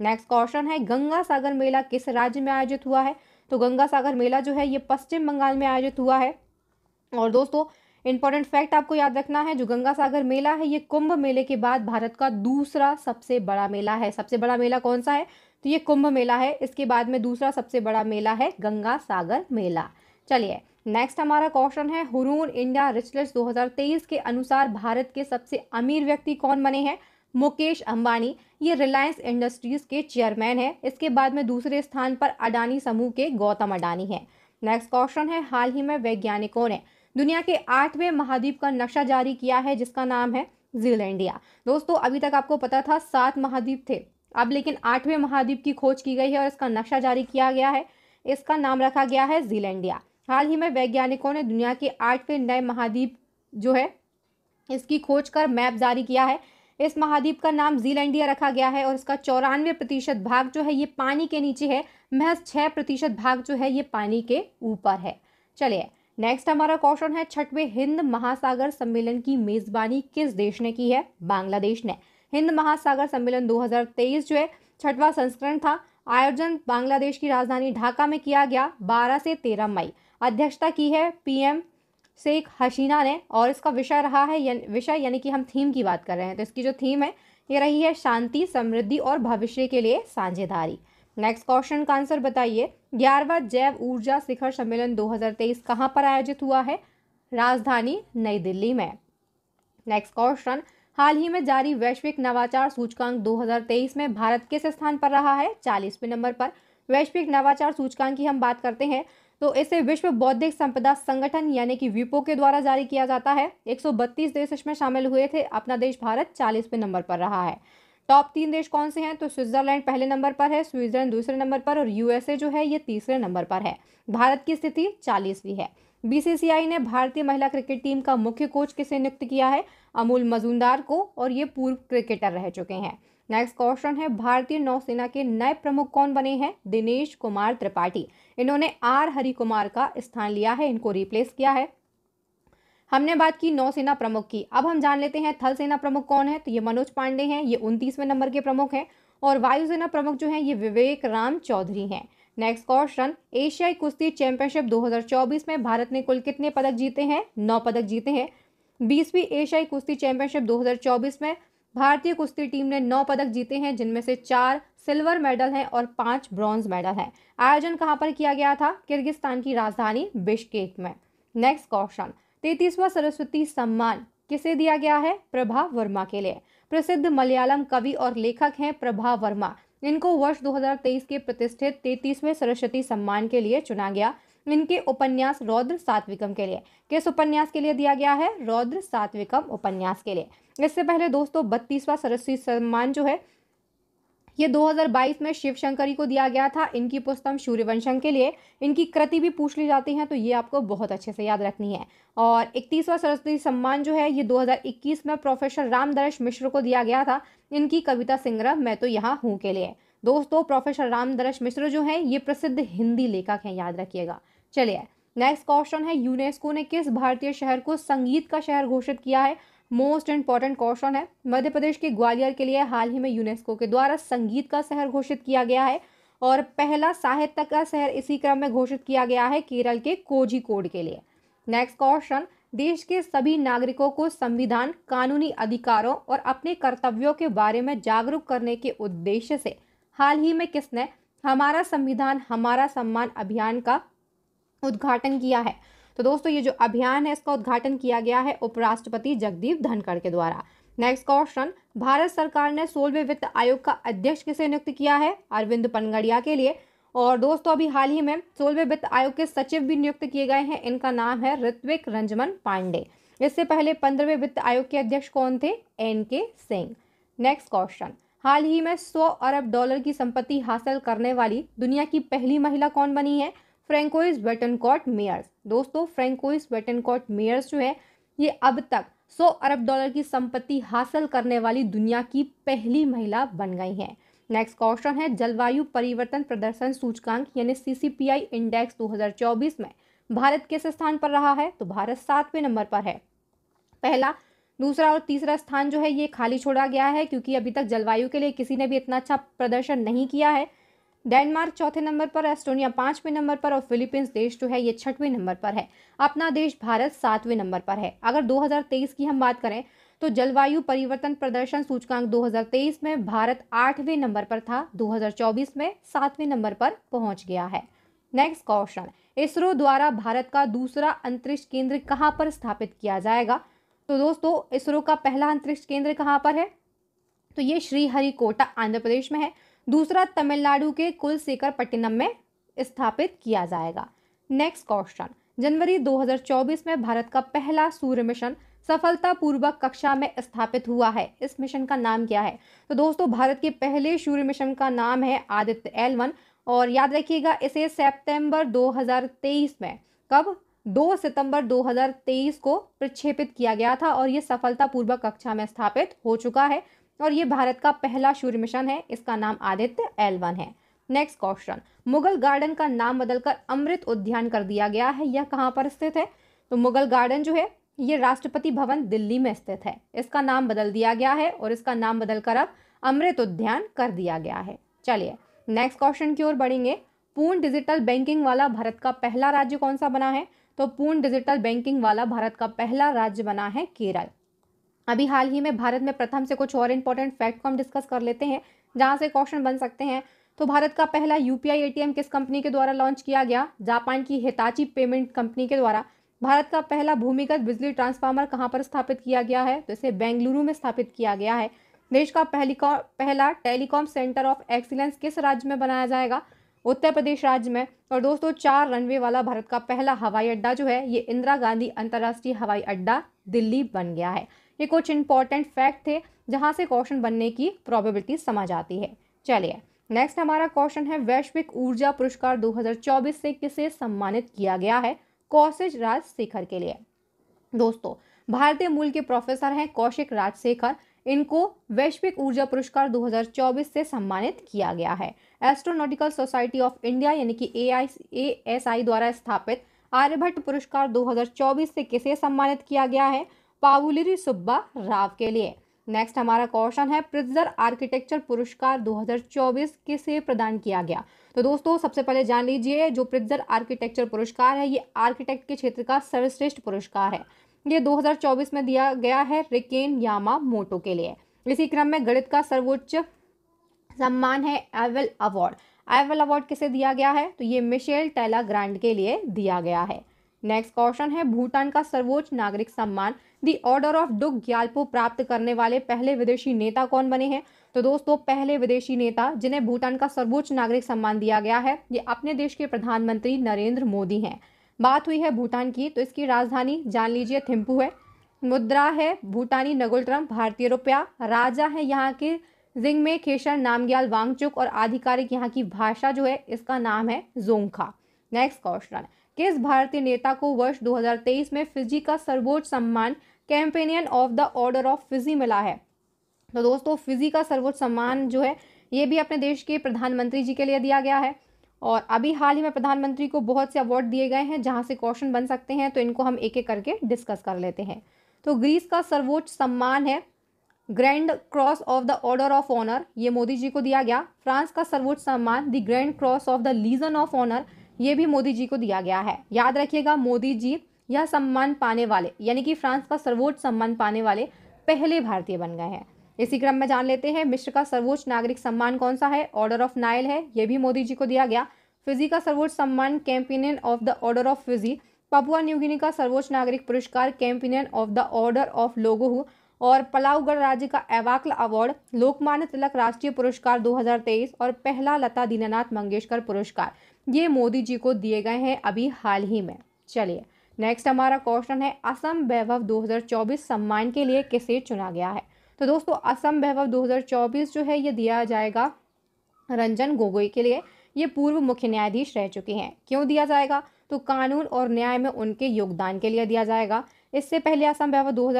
नेक्स्ट क्वेश्चन है गंगा सागर मेला किस राज्य में आयोजित हुआ है तो गंगा सागर मेला जो है ये पश्चिम बंगाल में आयोजित हुआ है और दोस्तों इंपॉर्टेंट फैक्ट आपको याद रखना है जो गंगा सागर मेला है ये कुंभ मेले के बाद भारत का दूसरा सबसे बड़ा मेला है सबसे बड़ा मेला कौन सा है तो ये कुंभ मेला है इसके बाद में दूसरा सबसे बड़ा मेला है गंगा सागर मेला चलिए नेक्स्ट हमारा क्वेश्चन है हुरून इंडिया रिचलेट्स 2023 के अनुसार भारत के सबसे अमीर व्यक्ति कौन बने हैं मुकेश अंबानी ये रिलायंस इंडस्ट्रीज के चेयरमैन हैं इसके बाद में दूसरे स्थान पर अडानी समूह के गौतम अडानी हैं नेक्स्ट क्वेश्चन है हाल ही में वैज्ञानिकों ने दुनिया के आठवें महाद्वीप का नक्शा जारी किया है जिसका नाम है जीलैंडिया दोस्तों अभी तक आपको पता था सात महाद्वीप थे अब लेकिन आठवें महाद्वीप की खोज की गई है और इसका नक्शा जारी किया गया है इसका नाम रखा गया है जीलैंडिया हाल ही में वैज्ञानिकों ने दुनिया के आठवें नए महाद्वीप जो है इसकी खोज कर मैप जारी किया है इस महाद्वीप का नाम जीलैंडिया रखा गया है और इसका चौरानवे प्रतिशत भाग जो है ये पानी के नीचे है महज छः प्रतिशत भाग जो है ये पानी के ऊपर है चलिए नेक्स्ट हमारा क्वेश्चन है छठवें हिंद महासागर सम्मेलन की मेजबानी किस देश ने की है बांग्लादेश ने हिंद महासागर सम्मेलन 2023 जो है छठवां संस्करण था आयोजन बांग्लादेश की राजधानी ढाका में किया गया 12 से 13 मई अध्यक्षता की है पीएम शेख हसीना ने और इसका विषय रहा है यन, विषय यानी कि हम थीम की बात कर रहे हैं तो इसकी जो थीम है ये रही है शांति समृद्धि और भविष्य के लिए साझेदारी नेक्स्ट क्वेश्चन का आंसर बताइए ग्यारहवा जैव ऊर्जा शिखर सम्मेलन 2023 कहाँ पर आयोजित हुआ है राजधानी नई दिल्ली में नेक्स्ट क्वेश्चन हाल ही में जारी वैश्विक नवाचार सूचकांक 2023 में भारत किस स्थान पर रहा है चालीसवें नंबर पर वैश्विक नवाचार सूचकांक की हम बात करते हैं तो इसे विश्व बौद्धिक संपदा संगठन यानी कि विपो के द्वारा जारी किया जाता है एक देश इसमें शामिल हुए थे अपना देश भारत चालीसवें नंबर पर रहा है टॉप तीन देश कौन से हैं तो स्विट्जरलैंड पहले नंबर पर है स्विट्जरलैंड दूसरे नंबर पर और यूएसए जो है ये तीसरे नंबर पर है भारत की स्थिति चालीसवीं है बीसीसीआई ने भारतीय महिला क्रिकेट टीम का मुख्य कोच किसे नियुक्त किया है अमूल मजूमदार को और ये पूर्व क्रिकेटर रह चुके हैं नेक्स्ट क्वेश्चन है भारतीय नौसेना के नए प्रमुख कौन बने हैं दिनेश कुमार त्रिपाठी इन्होंने आर हरि कुमार का स्थान लिया है इनको रिप्लेस किया है हमने बात की नौसेना प्रमुख की अब हम जान लेते हैं थल सेना प्रमुख कौन है तो ये मनोज पांडे हैं ये उनतीसवें नंबर के प्रमुख हैं और वायुसेना प्रमुख जो हैं ये विवेक राम चौधरी हैं नेक्स्ट क्वेश्चन एशियाई कुश्ती चैंपियनशिप 2024 में भारत ने कुल कितने पदक जीते हैं नौ पदक जीते हैं बीसवीं एशियाई कुश्ती चैंपियनशिप 2024 में भारतीय कुश्ती टीम ने नौ पदक जीते हैं जिनमें से चार सिल्वर मेडल हैं और पांच ब्रॉन्ज मेडल हैं आयोजन कहाँ पर किया गया था किर्गिस्तान की राजधानी बिश्केक में नेक्स्ट क्वेश्चन तैतीसवा सरस्वती सम्मान किसे दिया गया है प्रभा वर्मा के लिए प्रसिद्ध मलयालम कवि और लेखक हैं प्रभा वर्मा इनको वर्ष 2023 के प्रतिष्ठित तैतीसवें सरस्वती सम्मान के लिए चुना गया इनके उपन्यास रौद्र सात्विकम के लिए किस उपन्यास के लिए दिया गया है रौद्र सात्विकम उपन्यास के लिए इससे पहले दोस्तों बत्तीसवां सरस्वती सम्मान जो है ये 2022 में शिव शंकरी को दिया गया था इनकी पुस्तम सूर्यवंशम के लिए इनकी कृति भी पूछ ली जाती है तो ये आपको बहुत अच्छे से याद रखनी है और इकतीसवा सरस्वती सम्मान जो है ये 2021 में प्रोफेसर रामदर्श मिश्र को दिया गया था इनकी कविता संग्रह मैं तो यहाँ हूँ के लिए दोस्तों प्रोफेसर रामदर्श मिश्र जो है ये प्रसिद्ध हिंदी लेखक हैं याद रखिएगा चलिए नेक्स्ट क्वेश्चन है यूनेस्को ने किस भारतीय शहर को संगीत का शहर घोषित किया है मोस्ट इंपॉर्टेंट क्वेश्चन है मध्य प्रदेश के ग्वालियर के लिए हाल ही में यूनेस्को के द्वारा संगीत का शहर घोषित किया गया है और पहला साहित्य का शहर इसी क्रम में घोषित किया गया है केरल के कोजी कोड के लिए नेक्स्ट क्वेश्चन देश के सभी नागरिकों को संविधान कानूनी अधिकारों और अपने कर्तव्यों के बारे में जागरूक करने के उद्देश्य से हाल ही में किसने हमारा संविधान हमारा सम्मान अभियान का उद्घाटन किया है तो दोस्तों ये जो अभियान है इसका उद्घाटन किया गया है उपराष्ट्रपति जगदीप धनखड़ के द्वारा नेक्स्ट क्वेश्चन भारत सरकार ने सोलहवें वित्त आयोग का अध्यक्ष किसे नियुक्त किया है अरविंद पनगड़िया के लिए और दोस्तों अभी हाल ही में सोलहवें वित्त आयोग के सचिव भी नियुक्त किए गए हैं इनका नाम है ऋत्विक रंजमन पांडे इससे पहले पंद्रहवें वित्त आयोग के अध्यक्ष कौन थे N K Singh next question हाल ही में 100 अरब डॉलर की संपत्ति हासिल करने वाली दुनिया की पहली महिला कौन बनी है फ्रेंकोइस वेटनकॉट मेयर्स दोस्तों फ्रेंकोइस वेटनकॉट मेयर्स जो है ये अब तक 100 अरब डॉलर की संपत्ति हासिल करने वाली दुनिया की पहली महिला बन गई हैं नेक्स्ट क्वेश्चन है जलवायु परिवर्तन प्रदर्शन सूचकांक यानी सीसीपीआई इंडेक्स 2024 में भारत किस स्थान पर रहा है तो भारत सातवें नंबर पर है पहला दूसरा और तीसरा स्थान जो है ये खाली छोड़ा गया है क्योंकि अभी तक जलवायु के लिए किसी ने भी इतना अच्छा प्रदर्शन नहीं किया है डेनमार्क चौथे नंबर पर एस्टोनिया पांचवें नंबर पर और फिलीपींस देश जो है ये छठवें नंबर पर है अपना देश भारत सातवें नंबर पर है अगर 2023 की हम बात करें तो जलवायु परिवर्तन प्रदर्शन सूचकांक 2023 में भारत आठवें नंबर पर था 2024 में सातवें नंबर पर पहुंच गया है नेक्स्ट क्वेश्चन इसरो द्वारा भारत का दूसरा अंतरिक्ष केंद्र कहाँ पर स्थापित किया जाएगा तो दोस्तों इसरो का पहला अंतरिक्ष केंद्र कहाँ पर है तो ये श्रीहरिकोटा आंध्र प्रदेश में है दूसरा तमिलनाडु के कुलसेकरपट्टिनम पट्टिनम में स्थापित किया जाएगा नेक्स्ट क्वेश्चन जनवरी 2024 में भारत का पहला सूर्य मिशन सफलतापूर्वक कक्षा में स्थापित हुआ है इस मिशन का नाम क्या है तो दोस्तों भारत के पहले सूर्य मिशन का नाम है आदित्य एल वन और याद रखिएगा इसे सितंबर 2023 में कब 2 सितंबर 2023 को प्रक्षेपित किया गया था और ये सफलतापूर्वक कक्षा में स्थापित हो चुका है और ये भारत का पहला सूर्य मिशन है इसका नाम आदित्य एल वन है नेक्स्ट क्वेश्चन मुगल गार्डन का नाम बदलकर अमृत उद्यान कर दिया गया है यह कहाँ पर स्थित है तो मुगल गार्डन जो है ये राष्ट्रपति भवन दिल्ली में स्थित है इसका नाम बदल दिया गया है और इसका नाम बदलकर अब अमृत उद्यान कर दिया गया है चलिए नेक्स्ट क्वेश्चन की ओर बढ़ेंगे पूर्ण डिजिटल बैंकिंग वाला भारत का पहला राज्य कौन सा बना है तो पूर्ण डिजिटल बैंकिंग वाला भारत का पहला राज्य बना है केरल अभी हाल ही में भारत में प्रथम से कुछ और इम्पोर्टेंट फैक्ट को हम डिस्कस कर लेते हैं जहाँ से क्वेश्चन बन सकते हैं तो भारत का पहला यू पी किस कंपनी के द्वारा लॉन्च किया गया जापान की हिताची पेमेंट कंपनी के द्वारा भारत का पहला भूमिगत बिजली ट्रांसफार्मर कहाँ पर स्थापित किया गया है तो इसे बेंगलुरु में स्थापित किया गया है देश का पहली पहला टेलीकॉम सेंटर ऑफ एक्सीलेंस किस राज्य में बनाया जाएगा उत्तर प्रदेश राज्य में और दोस्तों चार रनवे वाला भारत का पहला हवाई अड्डा जो है ये इंदिरा गांधी अंतर्राष्ट्रीय हवाई अड्डा दिल्ली बन गया है ये कुछ इंपॉर्टेंट फैक्ट थे जहाँ से क्वेश्चन बनने की प्रॉबिलिटी समझ आती है चलिए नेक्स्ट हमारा क्वेश्चन है वैश्विक ऊर्जा पुरस्कार 2024 से किसे सम्मानित किया गया है कौशिक राजशेखर के लिए दोस्तों भारतीय मूल के प्रोफेसर हैं कौशिक राजशेखर इनको वैश्विक ऊर्जा पुरस्कार 2024 से सम्मानित किया गया है एस्ट्रोनॉटिकल सोसाइटी ऑफ इंडिया यानी कि ए आई द्वारा स्थापित आर्यभट्ट पुरस्कार दो से किसे सम्मानित किया गया है पावुलिरी सुब्बा राव के लिए नेक्स्ट हमारा क्वेश्चन है प्रिजर आर्किटेक्चर पुरस्कार 2024 किसे प्रदान किया गया तो दोस्तों सबसे पहले जान लीजिए जो प्रिजर आर्किटेक्चर पुरस्कार है ये आर्किटेक्ट के क्षेत्र का सर्वश्रेष्ठ पुरस्कार है ये 2024 में दिया गया है रिकेन यामा मोटो के लिए इसी क्रम में गणित का सर्वोच्च सम्मान है एवल अवार्ड एवल अवार्ड किसे दिया गया है तो ये मिशेल टेला ग्रांड के लिए दिया गया है नेक्स्ट क्वेश्चन है भूटान का सर्वोच्च नागरिक सम्मान the Order of Druk Gyalpo प्राप्त करने वाले पहले विदेशी नेता कौन बने हैं तो दोस्तों पहले विदेशी नेता जिन्हें भूटान का सर्वोच्च नागरिक सम्मान दिया गया है ये अपने देश के प्रधानमंत्री नरेंद्र मोदी हैं बात हुई है भूटान की तो इसकी राजधानी जान लीजिए थिम्पू है मुद्रा है भूटानी ट्रम भारतीय रुपया राजा है यहाँ के जिंग में खेसर नामग्याल वांगचुक और आधिकारिक यहाँ की भाषा जो है इसका नाम है जोंखा नेक्स्ट क्वेश्चन किस भारतीय नेता को वर्ष 2023 में फिजी का सर्वोच्च सम्मान companion of the order of Fiji मिला है तो दोस्तों फिजी का सर्वोच्च सम्मान जो है ये भी अपने देश के प्रधानमंत्री जी के लिए दिया गया है और अभी हाल ही में प्रधानमंत्री को बहुत से अवार्ड दिए गए हैं जहाँ से क्वेश्चन बन सकते हैं तो इनको हम एक एक करके डिस्कस कर लेते हैं तो ग्रीस का सर्वोच्च सम्मान है grand cross of the order of honour ये मोदी जी को दिया गया फ्रांस का सर्वोच्च सम्मान the grand cross of the legion of honour ये भी मोदी जी को दिया गया है याद रखिएगा मोदी जी यह सम्मान पाने वाले यानी कि फ्रांस का सर्वोच्च सम्मान पाने वाले पहले भारतीय बन गए हैं इसी क्रम में जान लेते हैं मिश्र का सर्वोच्च नागरिक सम्मान कौन सा है ऑर्डर ऑफ नाइल है यह भी मोदी जी को दिया गया फिजी का सर्वोच्च सम्मान companion of the order of Fiji Papua New Guinea का सर्वोच्च नागरिक पुरस्कार companion of the order of Logohu और पलाउगढ़ राज्य का एवाक्ल अवार्ड लोकमान्य तिलक राष्ट्रीय पुरस्कार 2023 और पहला लता दीनानाथ मंगेशकर पुरस्कार ये मोदी जी को दिए गए हैं अभी हाल ही में चलिए नेक्स्ट हमारा क्वेश्चन है असम वैभव 2024 सम्मान के लिए किसे चुना गया है तो दोस्तों असम वैभव 2024 जो है ये दिया जाएगा रंजन गोगोई के लिए ये पूर्व मुख्य न्यायाधीश रह चुके हैं क्यों दिया जाएगा तो कानून और न्याय में उनके योगदान के लिए दिया जाएगा इससे पहले असम वैभव दो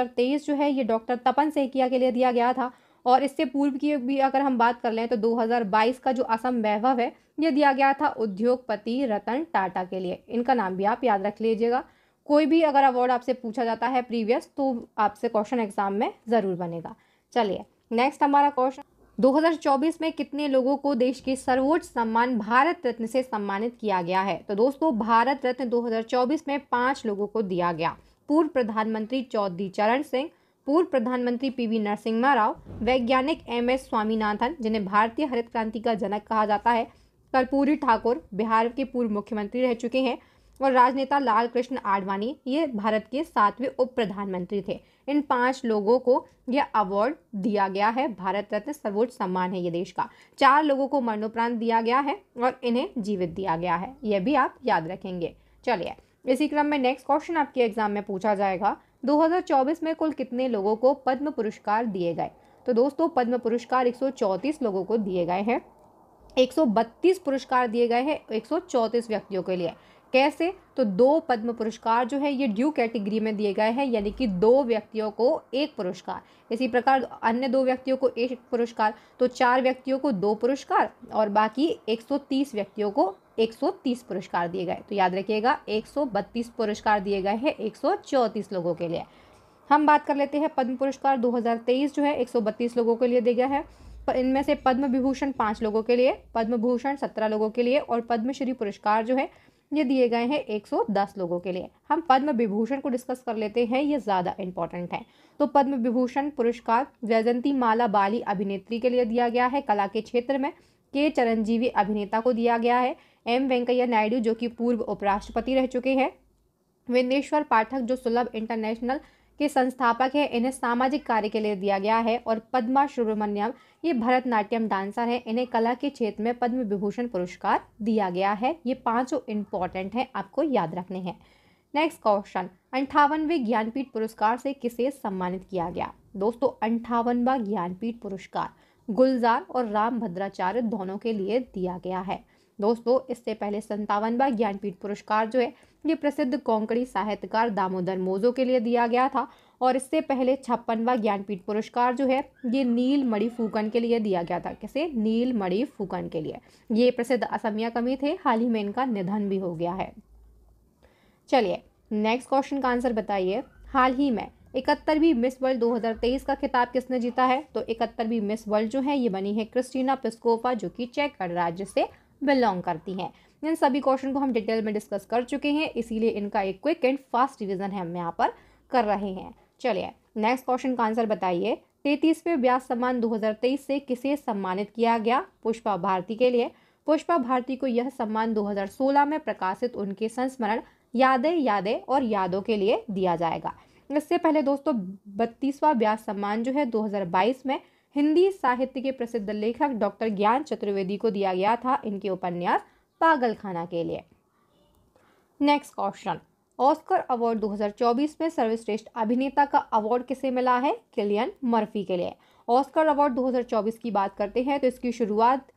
जो है ये डॉक्टर तपन सेकिया के लिए दिया गया था और इससे पूर्व की भी अगर हम बात कर लें तो 2022 का जो असम वैभव है ये दिया गया था उद्योगपति रतन टाटा के लिए इनका नाम भी आप याद रख लीजिएगा कोई भी अगर अवार्ड आपसे पूछा जाता है प्रीवियस तो आपसे क्वेश्चन एग्जाम में ज़रूर बनेगा चलिए नेक्स्ट हमारा क्वेश्चन 2024 में कितने लोगों को देश के सर्वोच्च सम्मान भारत रत्न से सम्मानित किया गया है तो दोस्तों भारत रत्न 2024 में पांच लोगों को दिया गया पूर्व प्रधानमंत्री चौधरी चरण सिंह पूर्व प्रधानमंत्री पीवी नरसिम्हा राव वैज्ञानिक एम एस स्वामीनाथन जिन्हें भारतीय हरित क्रांति का जनक कहा जाता है कर्पूरी ठाकुर बिहार के पूर्व मुख्यमंत्री रह चुके हैं और राजनेता लाल कृष्ण आडवाणी ये भारत के सातवें उप प्रधानमंत्री थे इन पांच लोगों को यह अवार्ड दिया गया है भारत रत्न सर्वोच्च सम्मान है ये देश का चार लोगों को मरणोपरांत दिया गया है और इन्हें जीवित दिया गया है यह भी आप याद रखेंगे चलिए इसी क्रम में नेक्स्ट क्वेश्चन आपके एग्जाम में पूछा जाएगा 2024 में कुल कितने लोगों को पद्म पुरस्कार दिए गए तो दोस्तों पद्म पुरस्कार 134 लोगों को दिए गए हैं 132 पुरस्कार दिए गए हैं 134 व्यक्तियों के लिए कैसे तो दो पद्म पुरस्कार जो है ये ड्यू कैटेगरी में दिए गए हैं यानी कि दो व्यक्तियों को एक पुरस्कार इसी प्रकार अन्य दो व्यक्तियों को एक पुरस्कार तो चार व्यक्तियों को दो पुरस्कार और बाकी 130 व्यक्तियों को 130 पुरस्कार दिए गए तो याद रखिएगा 132 पुरस्कार दिए गए हैं चौंतीस लोगों के लिए हम बात कर लेते हैं पद्म पुरस्कार 2023 जो है 132 लोगों के लिए दिया गया है पर इनमें से पद्म विभूषण पाँच लोगों के लिए पद्म भूषण सत्रह लोगों के लिए और पद्मश्री पुरस्कार जो है ये दिए गए हैं 110 लोगों के लिए हम पद्म विभूषण को डिस्कस कर लेते हैं ये ज़्यादा इम्पॉर्टेंट है तो पद्म विभूषण पुरस्कार वैजंती माला बाली अभिनेत्री के लिए दिया गया है कला के क्षेत्र में के चरंजीवी अभिनेता को दिया गया है एम वेंकैया नायडू जो कि पूर्व उपराष्ट्रपति रह चुके हैं विंदेश्वर पाठक जो सुलभ इंटरनेशनल के संस्थापक हैं इन्हें सामाजिक कार्य के लिए दिया गया है और पद्मा सुब्रमण्यम ये भरतनाट्यम डांसर हैं इन्हें कला के क्षेत्र में पद्म विभूषण पुरस्कार दिया गया है ये पांचों इम्पॉर्टेंट हैं आपको याद रखने हैं नेक्स्ट क्वेश्चन अंठावनवे ज्ञानपीठ पुरस्कार से किसे सम्मानित किया गया दोस्तों अंठावनवा ज्ञानपीठ पुरस्कार गुलजार और राम भद्राचार्य दोनों के लिए दिया गया है दोस्तों इससे पहले संतावनवा ज्ञानपीठ पुरस्कार जो है ये प्रसिद्ध कोंकणी साहित्यकार दामोदर मोजो के लिए दिया गया था और इससे पहले छप्पनवा ज्ञानपीठ पुरस्कार जो है ये नील मणि फूकन के लिए दिया गया था किसे नील मणि फूकन के लिए ये प्रसिद्ध असमिया कवि थे हाल ही में इनका निधन भी हो गया है चलिए नेक्स्ट क्वेश्चन का आंसर बताइए हाल ही में इकहत्तरवीं मिस वर्ल्ड 2023 का खिताब किसने जीता है तो इकहत्तरवीं मिस वर्ल्ड जो है ये बनी है क्रिस्टीना पिस्कोफा जो कि चेक गणराज्य से बिलोंग करती हैं इन सभी क्वेश्चन को हम डिटेल में डिस्कस कर चुके हैं इसीलिए इनका एक क्विक एंड फास्ट रिविजन हम यहाँ पर कर रहे हैं चलिए नेक्स्ट क्वेश्चन का आंसर बताइए तैतीसवें ब्यास सम्मान 2023 से किसे सम्मानित किया गया पुष्पा भारती के लिए पुष्पा भारती को यह सम्मान 2016 में प्रकाशित उनके संस्मरण यादें यादें और यादों के लिए दिया जाएगा इससे पहले दोस्तों बत्तीसवां ब्यास सम्मान जो है 2022 में हिंदी साहित्य के प्रसिद्ध लेखक डॉक्टर ज्ञान चतुर्वेदी को दिया गया था इनके उपन्यास पागलखाना के लिए नेक्स्ट क्वेश्चन ऑस्कर अवार्ड 2024 में सर्वश्रेष्ठ अभिनेता का अवार्ड किसे मिला है किलियन मर्फी के लिए ऑस्कर अवार्ड 2024 की बात करते हैं तो इसकी शुरुआत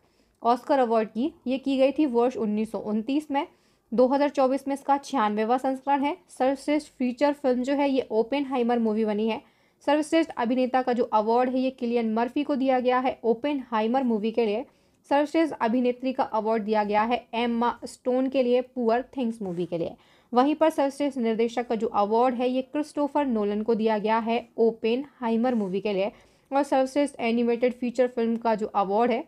ऑस्कर अवार्ड की ये की गई थी वर्ष उन्नीस में 2024 में इसका छियानवेवा संस्करण है सर्वश्रेष्ठ फीचर फिल्म जो है ये ओपन हाइमर मूवी बनी है सर्वश्रेष्ठ अभिनेता का जो अवार्ड है ये किलियन मर्फी को दिया गया है ओपन हाइमर मूवी के लिए सर्वश्रेष्ठ अभिनेत्री का अवार्ड दिया गया है एम्मा स्टोन के लिए पुअर थिंग्स मूवी के लिए वहीं पर सर्वश्रेष्ठ निर्देशक का जो अवार्ड है ये क्रिस्टोफर नोलन को दिया गया है ओपेन हाइमर मूवी के लिए और सर्वश्रेष्ठ एनिमेटेड फीचर फिल्म का जो अवार्ड है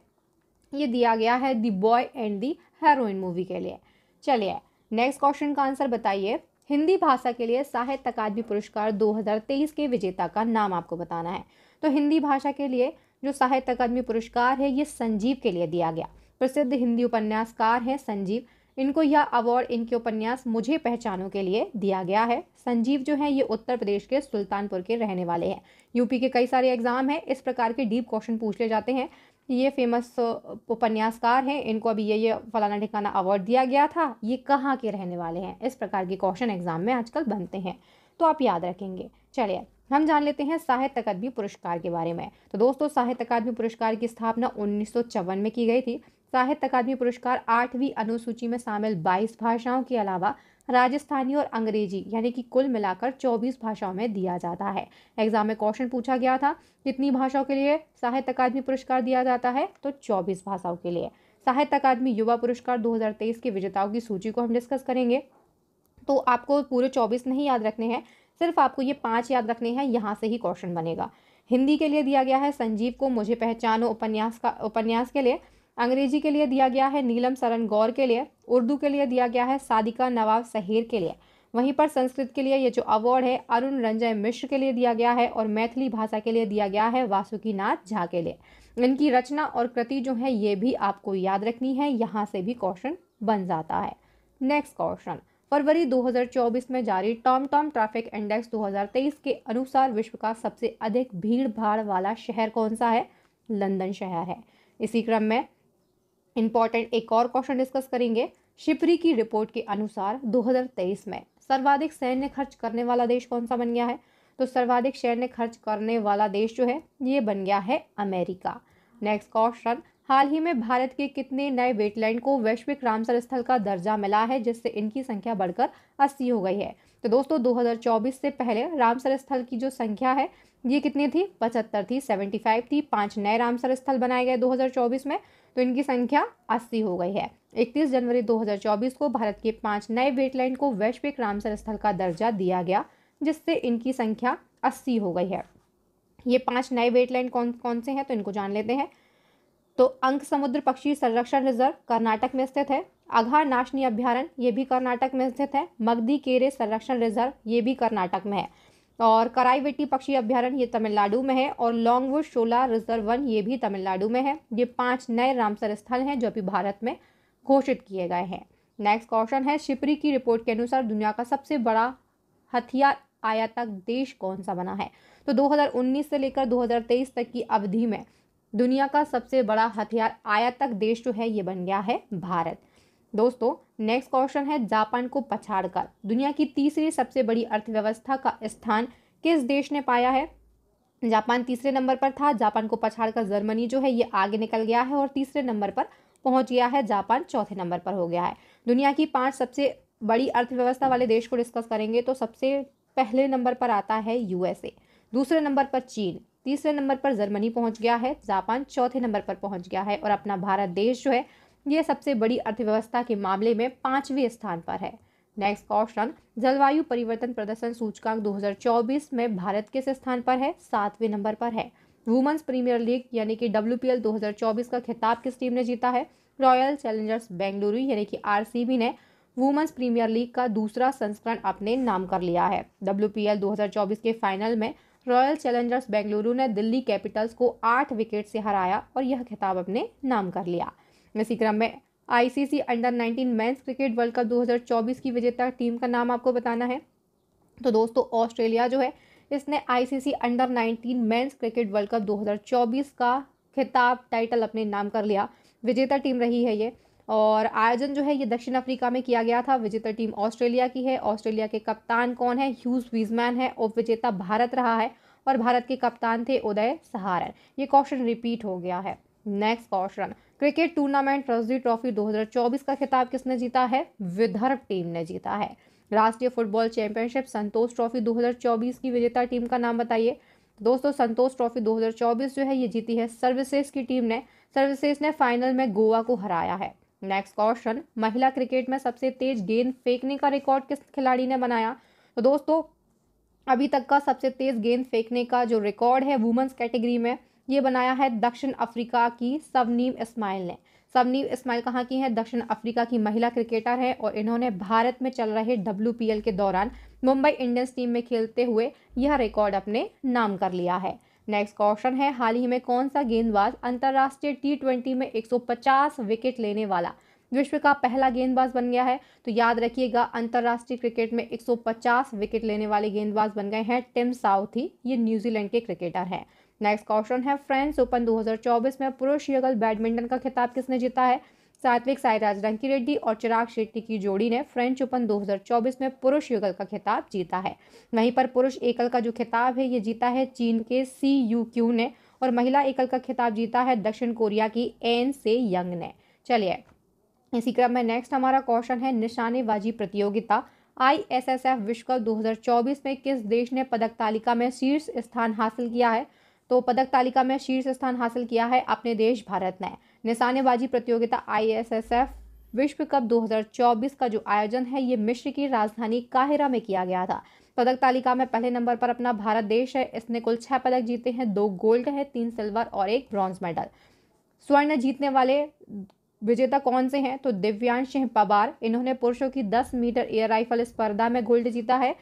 ये दिया गया है the boy and the heron movie के लिए चलिए नेक्स्ट क्वेश्चन का आंसर बताइए हिंदी भाषा के लिए साहित्य अकादमी पुरस्कार 2023 के विजेता का नाम आपको बताना है तो हिंदी भाषा के लिए जो साहित्य अकादमी पुरस्कार है ये संजीव के लिए दिया गया प्रसिद्ध हिंदी उपन्यासकार हैं संजीव इनको यह अवार्ड इनके उपन्यास मुझे पहचानों के लिए दिया गया है संजीव जो है ये उत्तर प्रदेश के सुल्तानपुर के रहने वाले हैं यूपी के कई सारे एग्जाम हैं इस प्रकार के डीप क्वेश्चन पूछ ले जाते हैं ये फेमस उपन्यासकार हैं इनको अभी ये ये फलाना ठिकाना अवार्ड दिया गया था ये कहाँ के रहने वाले हैं इस प्रकार के क्वेश्चन एग्जाम में आजकल बनते हैं तो आप याद रखेंगे चलिए हम जान लेते हैं साहित्य अकादमी पुरस्कार के बारे में तो दोस्तों साहित्य अकादमी पुरस्कार की स्थापना उन्नीस में की गई थी साहित्य अकादमी पुरस्कार आठवीं अनुसूची में शामिल 22 भाषाओं के अलावा राजस्थानी और अंग्रेजी यानी कि कुल मिलाकर 24 भाषाओं में दिया जाता है एग्जाम में क्वेश्चन पूछा गया था कितनी भाषाओं के लिए साहित्य अकादमी पुरस्कार दिया जाता है तो 24 भाषाओं के लिए साहित्य अकादमी युवा पुरस्कार 2023 के विजेताओं की सूची को हम डिस्कस करेंगे तो आपको पूरे चौबीस नहीं याद रखने हैं सिर्फ आपको ये पाँच याद रखने हैं यहाँ से ही क्वेश्चन बनेगा हिंदी के लिए दिया गया है संजीव को मुझे पहचानो उपन्यास का उपन्यास के लिए अंग्रेजी के लिए दिया गया है नीलम सरन गौर के लिए उर्दू के लिए दिया गया है सादिका नवाब सहेर के लिए वहीं पर संस्कृत के लिए ये जो अवार्ड है अरुण रंजय मिश्र के लिए दिया गया है और मैथिली भाषा के लिए दिया गया है वासुकी नाथ झा के लिए इनकी रचना और कृति जो है ये भी आपको याद रखनी है यहाँ से भी क्वेश्चन बन जाता है नेक्स्ट क्वेश्चन फरवरी 2024 में जारी टॉम टॉम ट्रैफिक इंडेक्स 2023 के अनुसार विश्व का सबसे अधिक भीड़ भाड़ वाला शहर कौन सा है लंदन शहर है इसी क्रम में इम्पॉर्टेंट एक और क्वेश्चन डिस्कस करेंगे शिपरी की रिपोर्ट के अनुसार 2023 में सर्वाधिक सैन्य खर्च करने वाला देश कौन सा बन गया है तो सर्वाधिक सैन्य खर्च करने वाला देश जो है ये बन गया है अमेरिका नेक्स्ट क्वेश्चन हाल ही में भारत के कितने नए वेटलैंड को वैश्विक रामसर स्थल का दर्जा मिला है जिससे इनकी संख्या बढ़कर 80 हो गई है तो दोस्तों 2024 से पहले रामसर स्थल की जो संख्या है ये कितनी थी 75 थी 75 थी पांच नए रामसर स्थल बनाए गए 2024 में तो इनकी संख्या अस्सी हो गई है इकतीस जनवरी 2024 को भारत के पाँच नए वेटलैंड को वैश्विक रामसर स्थल का दर्जा दिया गया जिससे इनकी संख्या अस्सी हो गई है ये पाँच नए वेटलैंड कौन कौन से हैं तो इनको जान लेते हैं तो अंक समुद्र पक्षी संरक्षण रिजर्व कर्नाटक में स्थित है अघा नाशनी अभ्यारण्य ये भी कर्नाटक में स्थित है मगधी केरे संरक्षण रिजर्व ये भी कर्नाटक में है और कराईवेटी पक्षी अभ्यारण ये तमिलनाडु में है और लॉन्गवुड शोला रिजर्व वन ये भी तमिलनाडु में है ये पांच नए रामसर स्थल हैं जो अभी भारत में घोषित किए गए हैं नेक्स्ट क्वेश्चन है शिपरी की रिपोर्ट के अनुसार दुनिया का सबसे बड़ा हथियार आयातक देश कौन सा बना है तो 2019 से लेकर 2023 तक की अवधि में दुनिया का सबसे बड़ा हथियार आयातक देश जो है ये बन गया है भारत दोस्तों नेक्स्ट क्वेश्चन है जापान को पछाड़कर दुनिया की तीसरी सबसे बड़ी अर्थव्यवस्था का स्थान किस देश ने पाया है जापान तीसरे नंबर पर था जापान को पछाड़कर जर्मनी जो है ये आगे निकल गया है और तीसरे नंबर पर पहुंच गया है जापान चौथे नंबर पर हो गया है दुनिया की पांच सबसे बड़ी अर्थव्यवस्था वाले देश को डिस्कस करेंगे तो सबसे पहले नंबर पर आता है यूएसए दूसरे नंबर पर चीन तीसरे नंबर पर जर्मनी पहुंच गया है जापान चौथे नंबर पर पहुंच गया है और अपना भारत देश जो है ये सबसे बड़ी अर्थव्यवस्था के मामले में पाँचवें स्थान पर है नेक्स्ट क्वेश्चन जलवायु परिवर्तन प्रदर्शन सूचकांक 2024 में भारत किस स्थान पर है सातवें नंबर पर है वुमेंस प्रीमियर लीग यानी कि डब्ल्यू 2024 का खिताब किस टीम ने जीता है रॉयल चैलेंजर्स बेंगलुरु यानी कि आर ने वुमेंस प्रीमियर लीग का दूसरा संस्करण अपने नाम कर लिया है डब्ल्यू 2024 के फाइनल में रॉयल चैलेंजर्स बेंगलुरु ने दिल्ली कैपिटल्स को आठ विकेट से हराया और यह खिताब अपने नाम कर लिया इसी क्रम में ICC under 19 men's cricket world cup 2024 की विजेता टीम का नाम आपको बताना है तो दोस्तों ऑस्ट्रेलिया जो है इसने ICC under 19 men's cricket world cup 2024 का खिताब टाइटल अपने नाम कर लिया विजेता टीम रही है ये और आयोजन जो है ये दक्षिण अफ्रीका में किया गया था विजेता टीम ऑस्ट्रेलिया की है ऑस्ट्रेलिया के कप्तान कौन है ह्यूज वीजमैन है और विजेता भारत रहा है और भारत के कप्तान थे उदय सहारन ये क्वेश्चन रिपीट हो गया है next question cricket tournament Ranji trophy 2024 का खिताब किसने जीता है विदर्भ टीम ने जीता है राष्ट्रीय फुटबॉल चैंपियनशिप संतोष ट्रॉफी 2024 की विजेता टीम का नाम बताइए दोस्तों संतोष ट्रॉफी 2024 जो है ये जीती है सर्विसेज की टीम ने सर्विसेज ने फाइनल में गोवा को हराया है नेक्स्ट क्वेश्चन महिला क्रिकेट में सबसे तेज गेंद फेंकने का रिकॉर्ड किस खिलाड़ी ने बनाया तो दोस्तों अभी तक का सबसे तेज गेंद फेंकने का जो रिकॉर्ड है वुमेंस कैटेगरी में ये बनाया है दक्षिण अफ्रीका की सवनीम इस्माइल ने सवनीम इस्माइल कहाँ की हैं दक्षिण अफ्रीका की महिला क्रिकेटर हैं और इन्होंने भारत में चल रहे डब्ल्यू के दौरान मुंबई इंडियंस टीम में खेलते हुए यह रिकॉर्ड अपने नाम कर लिया है नेक्स्ट क्वेश्चन है हाल ही में कौन सा गेंदबाज अंतर्राष्ट्रीय टी ट्वेंटी में 150 विकेट लेने वाला विश्व का पहला गेंदबाज बन गया है तो याद रखिएगा अंतर्राष्ट्रीय क्रिकेट में 150 विकेट लेने वाले गेंदबाज बन गए हैं टिम साउथी ये न्यूजीलैंड के क्रिकेटर हैं नेक्स्ट क्वेश्चन है फ्रेंड्स ओपन 2024 में पुरुष युगल बैडमिंटन का खिताब किसने जीता है सात्विक साईराज रंकी रेड्डी और चिराग शेट्टी की जोड़ी ने फ्रेंच ओपन 2024 में पुरुष युगल का खिताब जीता है वहीं पर पुरुष एकल का जो खिताब है ये जीता है चीन के सी यू क्यू ने और महिला एकल का खिताब जीता है दक्षिण कोरिया की एन से यंग ने चलिए इसी क्रम में नेक्स्ट हमारा क्वेश्चन है निशानेबाजी प्रतियोगिता एफ विश्व कप चौबीस में किस देश ने पदक तालिका में शीर्ष स्थान हासिल किया है तो पदक तालिका में शीर्ष स्थान हासिल किया है अपने देश भारत ने निशानेबाजी प्रतियोगिता आईएसएसएफ विश्व कप 2024 का जो आयोजन है ये मिश्र की राजधानी काहिरा में किया गया था पदक तालिका में पहले नंबर पर अपना भारत देश है इसने कुल छह पदक जीते हैं दो गोल्ड है तीन सिल्वर और एक ब्रॉन्ज मेडल स्वर्ण जीतने वाले विजेता कौन से हैं तो दिव्यांश सिंह पवार इन्होंने पुरुषों की 10 मीटर एयर राइफल स्पर्धा में गोल्ड जीता है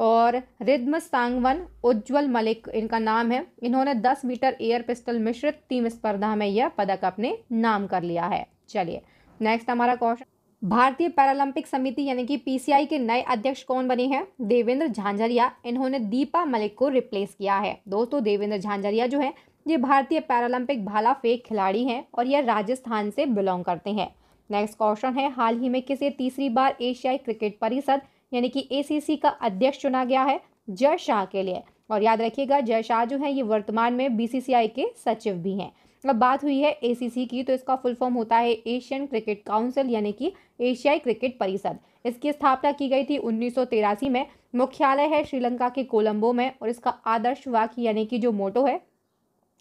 और रिद्म सांगवन उज्जवल मलिक इनका नाम है इन्होंने 10 मीटर एयर पिस्टल मिश्रित टीम स्पर्धा में यह पदक अपने नाम कर लिया है चलिए नेक्स्ट हमारा क्वेश्चन भारतीय पैरालंपिक समिति यानी कि पीसीआई के नए अध्यक्ष कौन बने हैं देवेंद्र झांझरिया इन्होंने दीपा मलिक को रिप्लेस किया है दोस्तों देवेंद्र झांझरिया जो है ये भारतीय पैरालंपिक भाला फेंक खिलाड़ी हैं और यह राजस्थान से बिलोंग करते हैं नेक्स्ट क्वेश्चन है हाल ही में किसे तीसरी बार एशियाई क्रिकेट परिषद यानी कि एसीसी का अध्यक्ष चुना गया है जय शाह के लिए और याद रखिएगा जय शाह जो है ये वर्तमान में बीसीसीआई के सचिव भी हैं अब बात हुई है एसीसी की तो इसका फुल फॉर्म होता है एशियन क्रिकेट काउंसिल यानी कि एशियाई क्रिकेट परिषद इसकी स्थापना की गई थी उन्नीस में मुख्यालय है श्रीलंका के कोलंबो में और इसका आदर्श वाक्य यानी कि जो मोटो है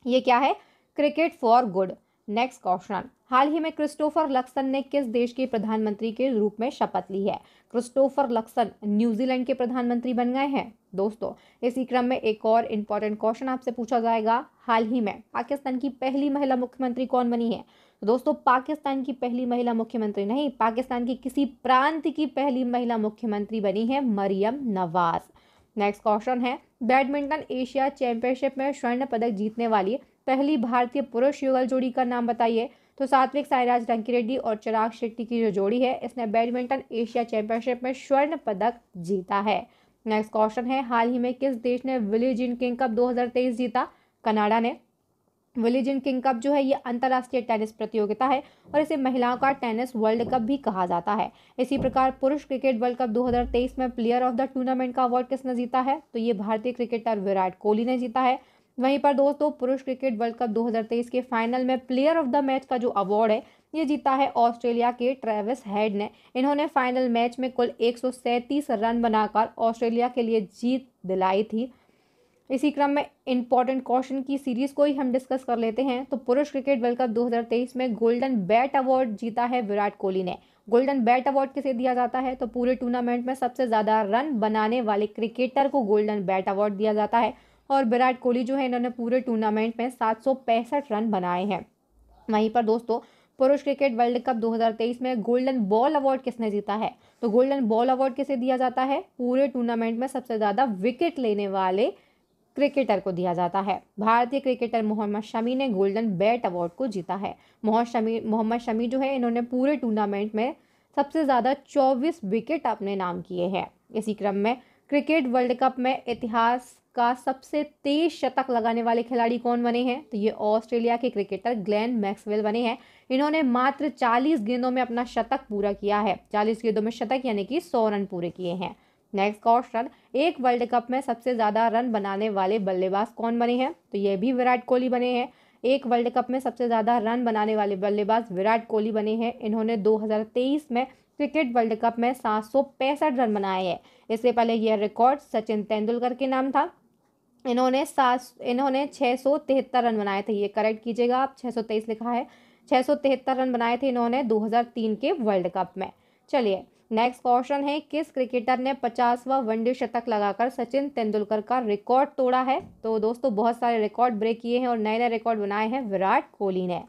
ये क्या है cricket for good next question हाल ही में क्रिस्टोफर लक्सन ने किस देश के प्रधानमंत्री के रूप में शपथ ली है क्रिस्टोफर लक्सन न्यूजीलैंड के प्रधानमंत्री बन गए हैं दोस्तों इसी क्रम में एक और इम्पॉर्टेंट क्वेश्चन आपसे पूछा जाएगा हाल ही में पाकिस्तान की पहली महिला मुख्यमंत्री कौन बनी है तो दोस्तों पाकिस्तान की पहली महिला मुख्यमंत्री नहीं पाकिस्तान की किसी प्रांत की पहली महिला मुख्यमंत्री बनी है मरियम नवाज नेक्स्ट क्वेश्चन है बैडमिंटन एशिया चैंपियनशिप में स्वर्ण पदक जीतने वाली पहली भारतीय पुरुष युगल जोड़ी का नाम बताइए तो सात्विक साईराज रंकी रेड्डी और चिराग शेट्टी की जो जोड़ी है इसने बैडमिंटन एशिया चैंपियनशिप में स्वर्ण पदक जीता है नेक्स्ट क्वेश्चन है हाल ही में किस देश ने विली जिन किंग कप 2023 जीता कनाडा ने विली जिन किंग कप जो है ये अंतर्राष्ट्रीय टेनिस प्रतियोगिता है और इसे महिलाओं का टेनिस वर्ल्ड कप भी कहा जाता है इसी प्रकार पुरुष क्रिकेट वर्ल्ड कप 2023 में प्लेयर ऑफ द टूर्नामेंट का अवार्ड किसने जीता है तो ये भारतीय क्रिकेटर विराट कोहली ने जीता है वहीं पर दोस्तों पुरुष क्रिकेट वर्ल्ड कप 2023 के फाइनल में प्लेयर ऑफ द मैच का जो अवार्ड है ये जीता है ऑस्ट्रेलिया के ट्रेविस हेड ने इन्होंने फाइनल मैच में कुल एक रन बनाकर ऑस्ट्रेलिया के लिए जीत दिलाई थी इसी क्रम में इंपॉर्टेंट क्वेश्चन की सीरीज को ही हम डिस्कस कर लेते हैं तो पुरुष क्रिकेट वर्ल्ड कप 2023 में गोल्डन बैट अवार्ड जीता है विराट कोहली ने गोल्डन बैट अवार्ड किसे दिया जाता है तो पूरे टूर्नामेंट में सबसे ज़्यादा रन बनाने वाले क्रिकेटर को गोल्डन बैट अवार्ड दिया जाता है और विराट कोहली जो है इन्होंने पूरे टूर्नामेंट में सात रन बनाए हैं वहीं पर दोस्तों पुरुष क्रिकेट वर्ल्ड कप 2023 में गोल्डन बॉल अवार्ड किसने जीता है तो गोल्डन बॉल अवार्ड किसे दिया जाता है पूरे टूर्नामेंट में सबसे ज़्यादा विकेट लेने वाले क्रिकेटर को दिया जाता है भारतीय क्रिकेटर मोहम्मद शमी ने गोल्डन बैट अवार्ड को जीता है मोहम्मद शमी मोहम्मद शमी जो है इन्होंने पूरे टूर्नामेंट में सबसे ज़्यादा चौबीस विकेट अपने नाम किए हैं इसी क्रम में क्रिकेट वर्ल्ड कप में इतिहास का सबसे तेज शतक लगाने वाले खिलाड़ी कौन बने हैं तो ये ऑस्ट्रेलिया के क्रिकेटर ग्लेन मैक्सवेल बने हैं इन्होंने मात्र 40 गेंदों में अपना शतक पूरा किया है 40 गेंदों में शतक यानी कि 100 रन पूरे किए हैं नेक्स्ट क्वेश्चन एक वर्ल्ड कप में सबसे ज़्यादा रन बनाने वाले बल्लेबाज कौन बने हैं तो ये भी विराट कोहली बने हैं एक वर्ल्ड कप में सबसे ज़्यादा रन बनाने वाले बल्लेबाज विराट कोहली बने हैं इन्होंने दो में क्रिकेट वर्ल्ड कप में सात रन बनाए हैं इससे पहले यह रिकॉर्ड सचिन तेंदुलकर के नाम था इन्होंने सात इन्होंने छः सौ तिहत्तर रन बनाए थे ये करेक्ट कीजिएगा आप छः सौ तेईस लिखा है छः सौ तिहत्तर रन बनाए थे इन्होंने दो हज़ार तीन के वर्ल्ड कप में चलिए नेक्स्ट क्वेश्चन है किस क्रिकेटर ने पचासवा वनडे शतक लगाकर सचिन तेंदुलकर का रिकॉर्ड तोड़ा है तो दोस्तों बहुत सारे रिकॉर्ड ब्रेक किए हैं और नए नए रिकॉर्ड बनाए हैं विराट कोहली ने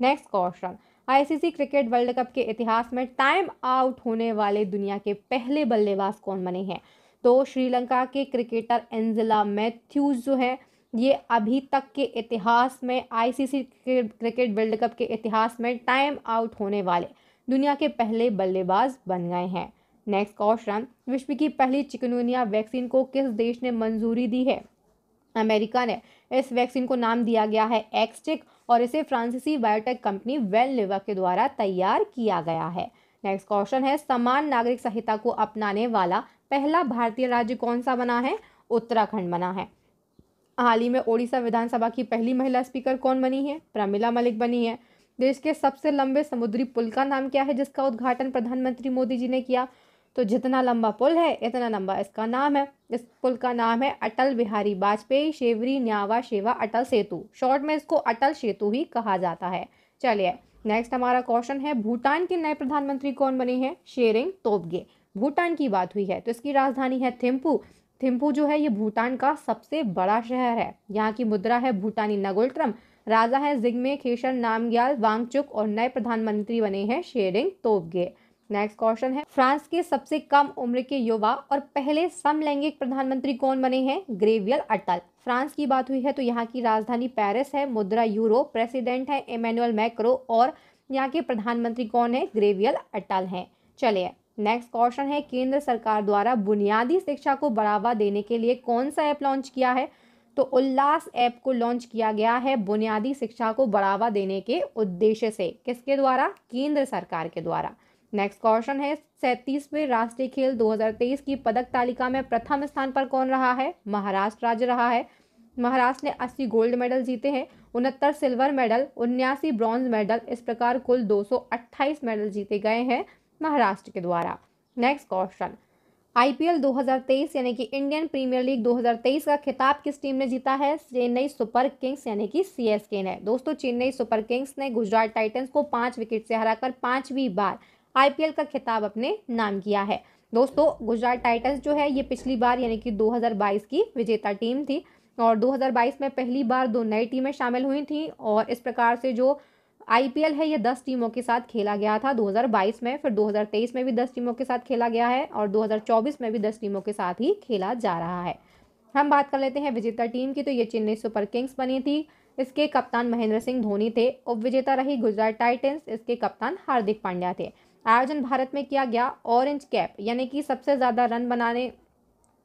next question ICC cricket world cup के इतिहास में टाइम आउट होने वाले दुनिया के पहले बल्लेबाज कौन बने हैं तो श्रीलंका के क्रिकेटर एंजिला मैथ्यूज जो है ये अभी तक के इतिहास में आईसीसी क्रिकेट वर्ल्ड कप के इतिहास में टाइम आउट होने वाले दुनिया के पहले बल्लेबाज बन गए हैं नेक्स्ट क्वेश्चन विश्व की पहली चिकनगुनिया वैक्सीन को किस देश ने मंजूरी दी है अमेरिका ने इस वैक्सीन को नाम दिया गया है एक्सटिक और इसे फ्रांसीसी बायोटेक कंपनी वेल लिवा के द्वारा तैयार किया गया है नेक्स्ट क्वेश्चन है समान नागरिक संहिता को अपनाने वाला पहला भारतीय राज्य कौन सा बना है उत्तराखंड बना है हाल ही में ओडिशा विधानसभा की पहली महिला स्पीकर कौन बनी है प्रमिला मलिक बनी है देश के सबसे लंबे समुद्री पुल का नाम क्या है जिसका उद्घाटन प्रधानमंत्री मोदी जी ने किया तो जितना लंबा पुल है इतना लंबा इसका नाम है इस पुल का नाम है अटल बिहारी वाजपेयी शेवरी न्यावा शेवा अटल सेतु शॉर्ट में इसको अटल सेतु ही कहा जाता है चलिए नेक्स्ट हमारा क्वेश्चन है भूटान के नए प्रधानमंत्री कौन बने हैं शेरिंग तोबगे भूटान की बात हुई है तो इसकी राजधानी है थिम्पू थिम्पू जो है ये भूटान का सबसे बड़ा शहर है यहाँ की मुद्रा है भूटानी नगोल्ट्रम राजा है जिग्मे खेशन नामग्याल वांगचुक और नए प्रधानमंत्री बने हैं शेरिंग तोबगे नेक्स्ट क्वेश्चन है फ्रांस के सबसे कम उम्र के युवा और पहले समलैंगिक प्रधानमंत्री कौन बने हैं ग्रेवियल अटल फ्रांस की बात हुई है तो यहाँ की राजधानी पेरिस है मुद्रा यूरो प्रेसिडेंट है इमेनुअल मैक्रो और यहाँ के प्रधानमंत्री कौन है ग्रेवियल अटल हैं चलिए नेक्स्ट क्वेश्चन है केंद्र सरकार द्वारा बुनियादी शिक्षा को बढ़ावा देने के लिए कौन सा ऐप लॉन्च किया है तो उल्लास ऐप को लॉन्च किया गया है बुनियादी शिक्षा को बढ़ावा देने के उद्देश्य से किसके द्वारा केंद्र सरकार के द्वारा नेक्स्ट क्वेश्चन है सैंतीसवें राष्ट्रीय खेल 2023 की पदक तालिका में प्रथम स्थान पर कौन रहा है महाराष्ट्र राज्य रहा है महाराष्ट्र ने 80 गोल्ड मेडल जीते हैं उनहत्तर सिल्वर मेडल उन्यासी ब्रॉन्ज मेडल इस प्रकार कुल दो मेडल जीते गए हैं महाराष्ट्र के द्वारा नेक्स्ट क्वेश्चन आईपीएल 2023 यानी कि इंडियन प्रीमियर लीग 2023 का खिताब किस टीम ने जीता है चेन्नई सुपर किंग्स यानी कि सीएसके ने दोस्तों चेन्नई सुपर किंग्स ने गुजरात टाइटंस को पाँच विकेट से हराकर पाँचवीं बार आईपीएल का खिताब अपने नाम किया है दोस्तों गुजरात टाइटंस जो है ये पिछली बार यानी कि 2022 की विजेता टीम थी और 2022 में पहली बार दो नई टीमें शामिल हुई थी और इस प्रकार से जो आईपीएल है ये दस टीमों के साथ खेला गया था 2022 में फिर 2023 में भी दस टीमों के साथ खेला गया है और 2024 में भी दस टीमों के साथ ही खेला जा रहा है हम बात कर लेते हैं विजेता टीम की तो ये चेन्नई सुपर किंग्स बनी थी इसके कप्तान महेंद्र सिंह धोनी थे उप विजेता रही गुजरात टाइटन्स इसके कप्तान हार्दिक पांड्या थे आयोजन भारत में किया गया ऑरेंज कैप यानी कि सबसे ज़्यादा रन बनाने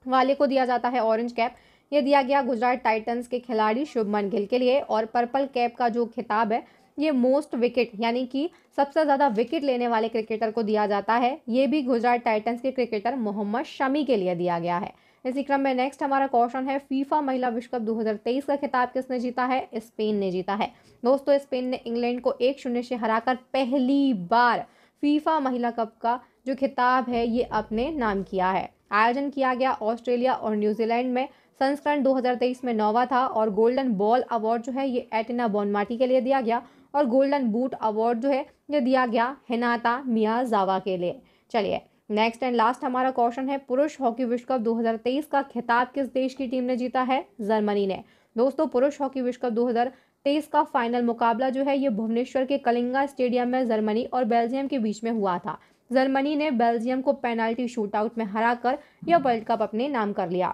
वाले को दिया जाता है ऑरेंज कैप ये दिया गया गुजरात टाइटन्स के खिलाड़ी शुभमन गिल के लिए और पर्पल कैप का जो खिताब है ये मोस्ट विकेट यानी कि सबसे ज़्यादा विकेट लेने वाले क्रिकेटर को दिया जाता है ये भी गुजरात टाइटन्स के क्रिकेटर मोहम्मद शमी के लिए दिया गया है इसी क्रम में नेक्स्ट हमारा क्वेश्चन है फीफा महिला विश्व कप 2023 का खिताब किसने जीता है स्पेन ने जीता है दोस्तों स्पेन ने इंग्लैंड को एक शून्य से हराकर पहली बार फीफा महिला कप का जो खिताब है ये अपने नाम किया है आयोजन किया गया ऑस्ट्रेलिया और न्यूजीलैंड में संस्करण 2023 में नौवा था और गोल्डन बॉल अवार्ड जो है ये एटिना बॉनमाटी के लिए दिया गया और गोल्डन बूट अवार्ड जो है ये दिया गया हिनाता जावा के लिए चलिए नेक्स्ट एंड लास्ट हमारा क्वेश्चन है पुरुष हॉकी विश्व कप 2023 का खिताब किस देश की टीम ने जीता है जर्मनी ने दोस्तों पुरुष हॉकी विश्व कप 2023 का फाइनल मुकाबला जो है ये भुवनेश्वर के कलिंगा स्टेडियम में जर्मनी और बेल्जियम के बीच में हुआ था जर्मनी ने बेल्जियम को पेनल्टी शूटआउट में कर यह वर्ल्ड कप अपने नाम कर लिया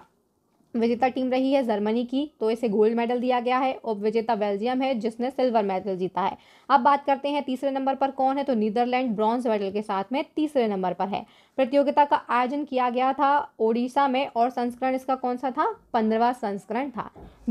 विजेता टीम रही है जर्मनी की तो इसे गोल्ड मेडल दिया गया है और विजेता बेल्जियम है जिसने सिल्वर मेडल जीता है अब बात करते हैं तीसरे नंबर पर कौन है तो नीदरलैंड ब्रॉन्ज मेडल के साथ में तीसरे नंबर पर है प्रतियोगिता का आयोजन किया गया था ओडिशा में और संस्करण इसका कौन सा था पंद्रवा संस्करण था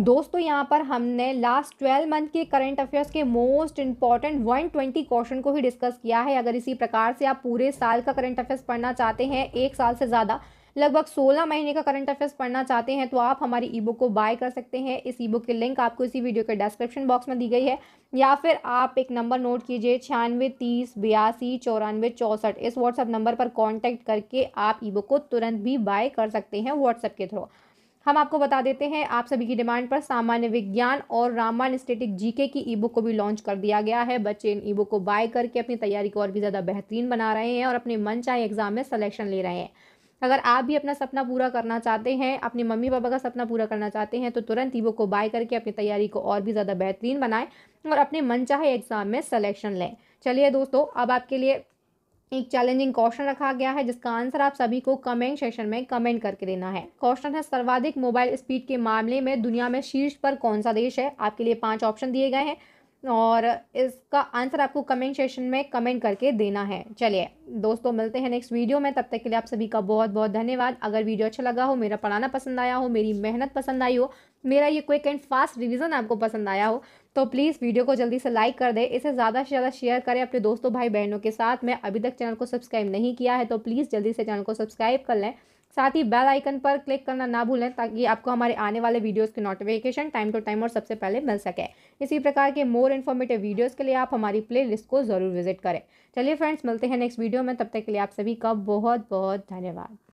दोस्तों यहाँ पर हमने लास्ट ट्वेल्व मंथ के करंट अफेयर्स के most important one twenty question को ही डिस्कस किया है अगर इसी प्रकार से आप पूरे साल का करंट अफेयर्स पढ़ना चाहते हैं एक साल से ज़्यादा लगभग 16 महीने का करंट अफेयर्स पढ़ना चाहते हैं तो आप हमारी ई बुक को बाय कर सकते हैं इस ई बुक की लिंक आपको इसी वीडियो के डिस्क्रिप्शन बॉक्स में दी गई है या फिर आप एक नंबर नोट कीजिए छियानवे तीस बयासी चौरानवे चौंसठ इस व्हाट्सएप नंबर पर कॉन्टैक्ट करके आप ई बुक को तुरंत भी बाय कर सकते हैं व्हाट्सएप के थ्रू हम आपको बता देते हैं आप सभी की डिमांड पर सामान्य विज्ञान और रामायण स्टेटिक जीके की ई बुक को भी लॉन्च कर दिया गया है बच्चे इन ई बुक को बाय करके अपनी तैयारी को और भी ज़्यादा बेहतरीन बना रहे हैं और अपने मन चाहे एग्जाम में सलेक्शन ले रहे हैं अगर आप भी अपना सपना पूरा करना चाहते हैं अपने मम्मी पापा का सपना पूरा करना चाहते हैं तो तुरंत ई बुक को बाय करके अपनी तैयारी को और भी ज़्यादा बेहतरीन बनाएं और अपने मनचाहे एग्ज़ाम में सलेक्शन लें चलिए दोस्तों अब आपके लिए एक चैलेंजिंग क्वेश्चन रखा गया है जिसका आंसर आप सभी को कमेंट सेशन में कमेंट करके देना है क्वेश्चन है सर्वाधिक मोबाइल स्पीड के मामले में दुनिया में शीर्ष पर कौन सा देश है आपके लिए पांच ऑप्शन दिए गए हैं और इसका आंसर आपको कमेंट सेशन में कमेंट करके देना है चलिए दोस्तों मिलते हैं नेक्स्ट वीडियो में तब तक के लिए आप सभी का बहुत बहुत धन्यवाद अगर वीडियो अच्छा लगा हो मेरा पढ़ाना पसंद आया हो मेरी मेहनत पसंद आई हो मेरा ये क्विक एंड फास्ट रिवीजन आपको पसंद आया हो तो प्लीज़ वीडियो को जल्दी से लाइक कर दे इसे ज़्यादा से ज़्यादा शेयर करें अपने दोस्तों भाई बहनों के साथ मैं अभी तक चैनल को सब्सक्राइब नहीं किया है तो प्लीज़ जल्दी से चैनल को सब्सक्राइब कर लें साथ ही बेल आइकन पर क्लिक करना ना भूलें ताकि आपको हमारे आने वाले वीडियोस के नोटिफिकेशन टाइम टू टाइम और सबसे पहले मिल सके इसी प्रकार के मोर इन्फॉर्मेटिव वीडियोस के लिए आप हमारी प्लेलिस्ट को ज़रूर विजिट करें चलिए फ्रेंड्स मिलते हैं नेक्स्ट वीडियो में तब तक के लिए आप सभी का बहुत बहुत धन्यवाद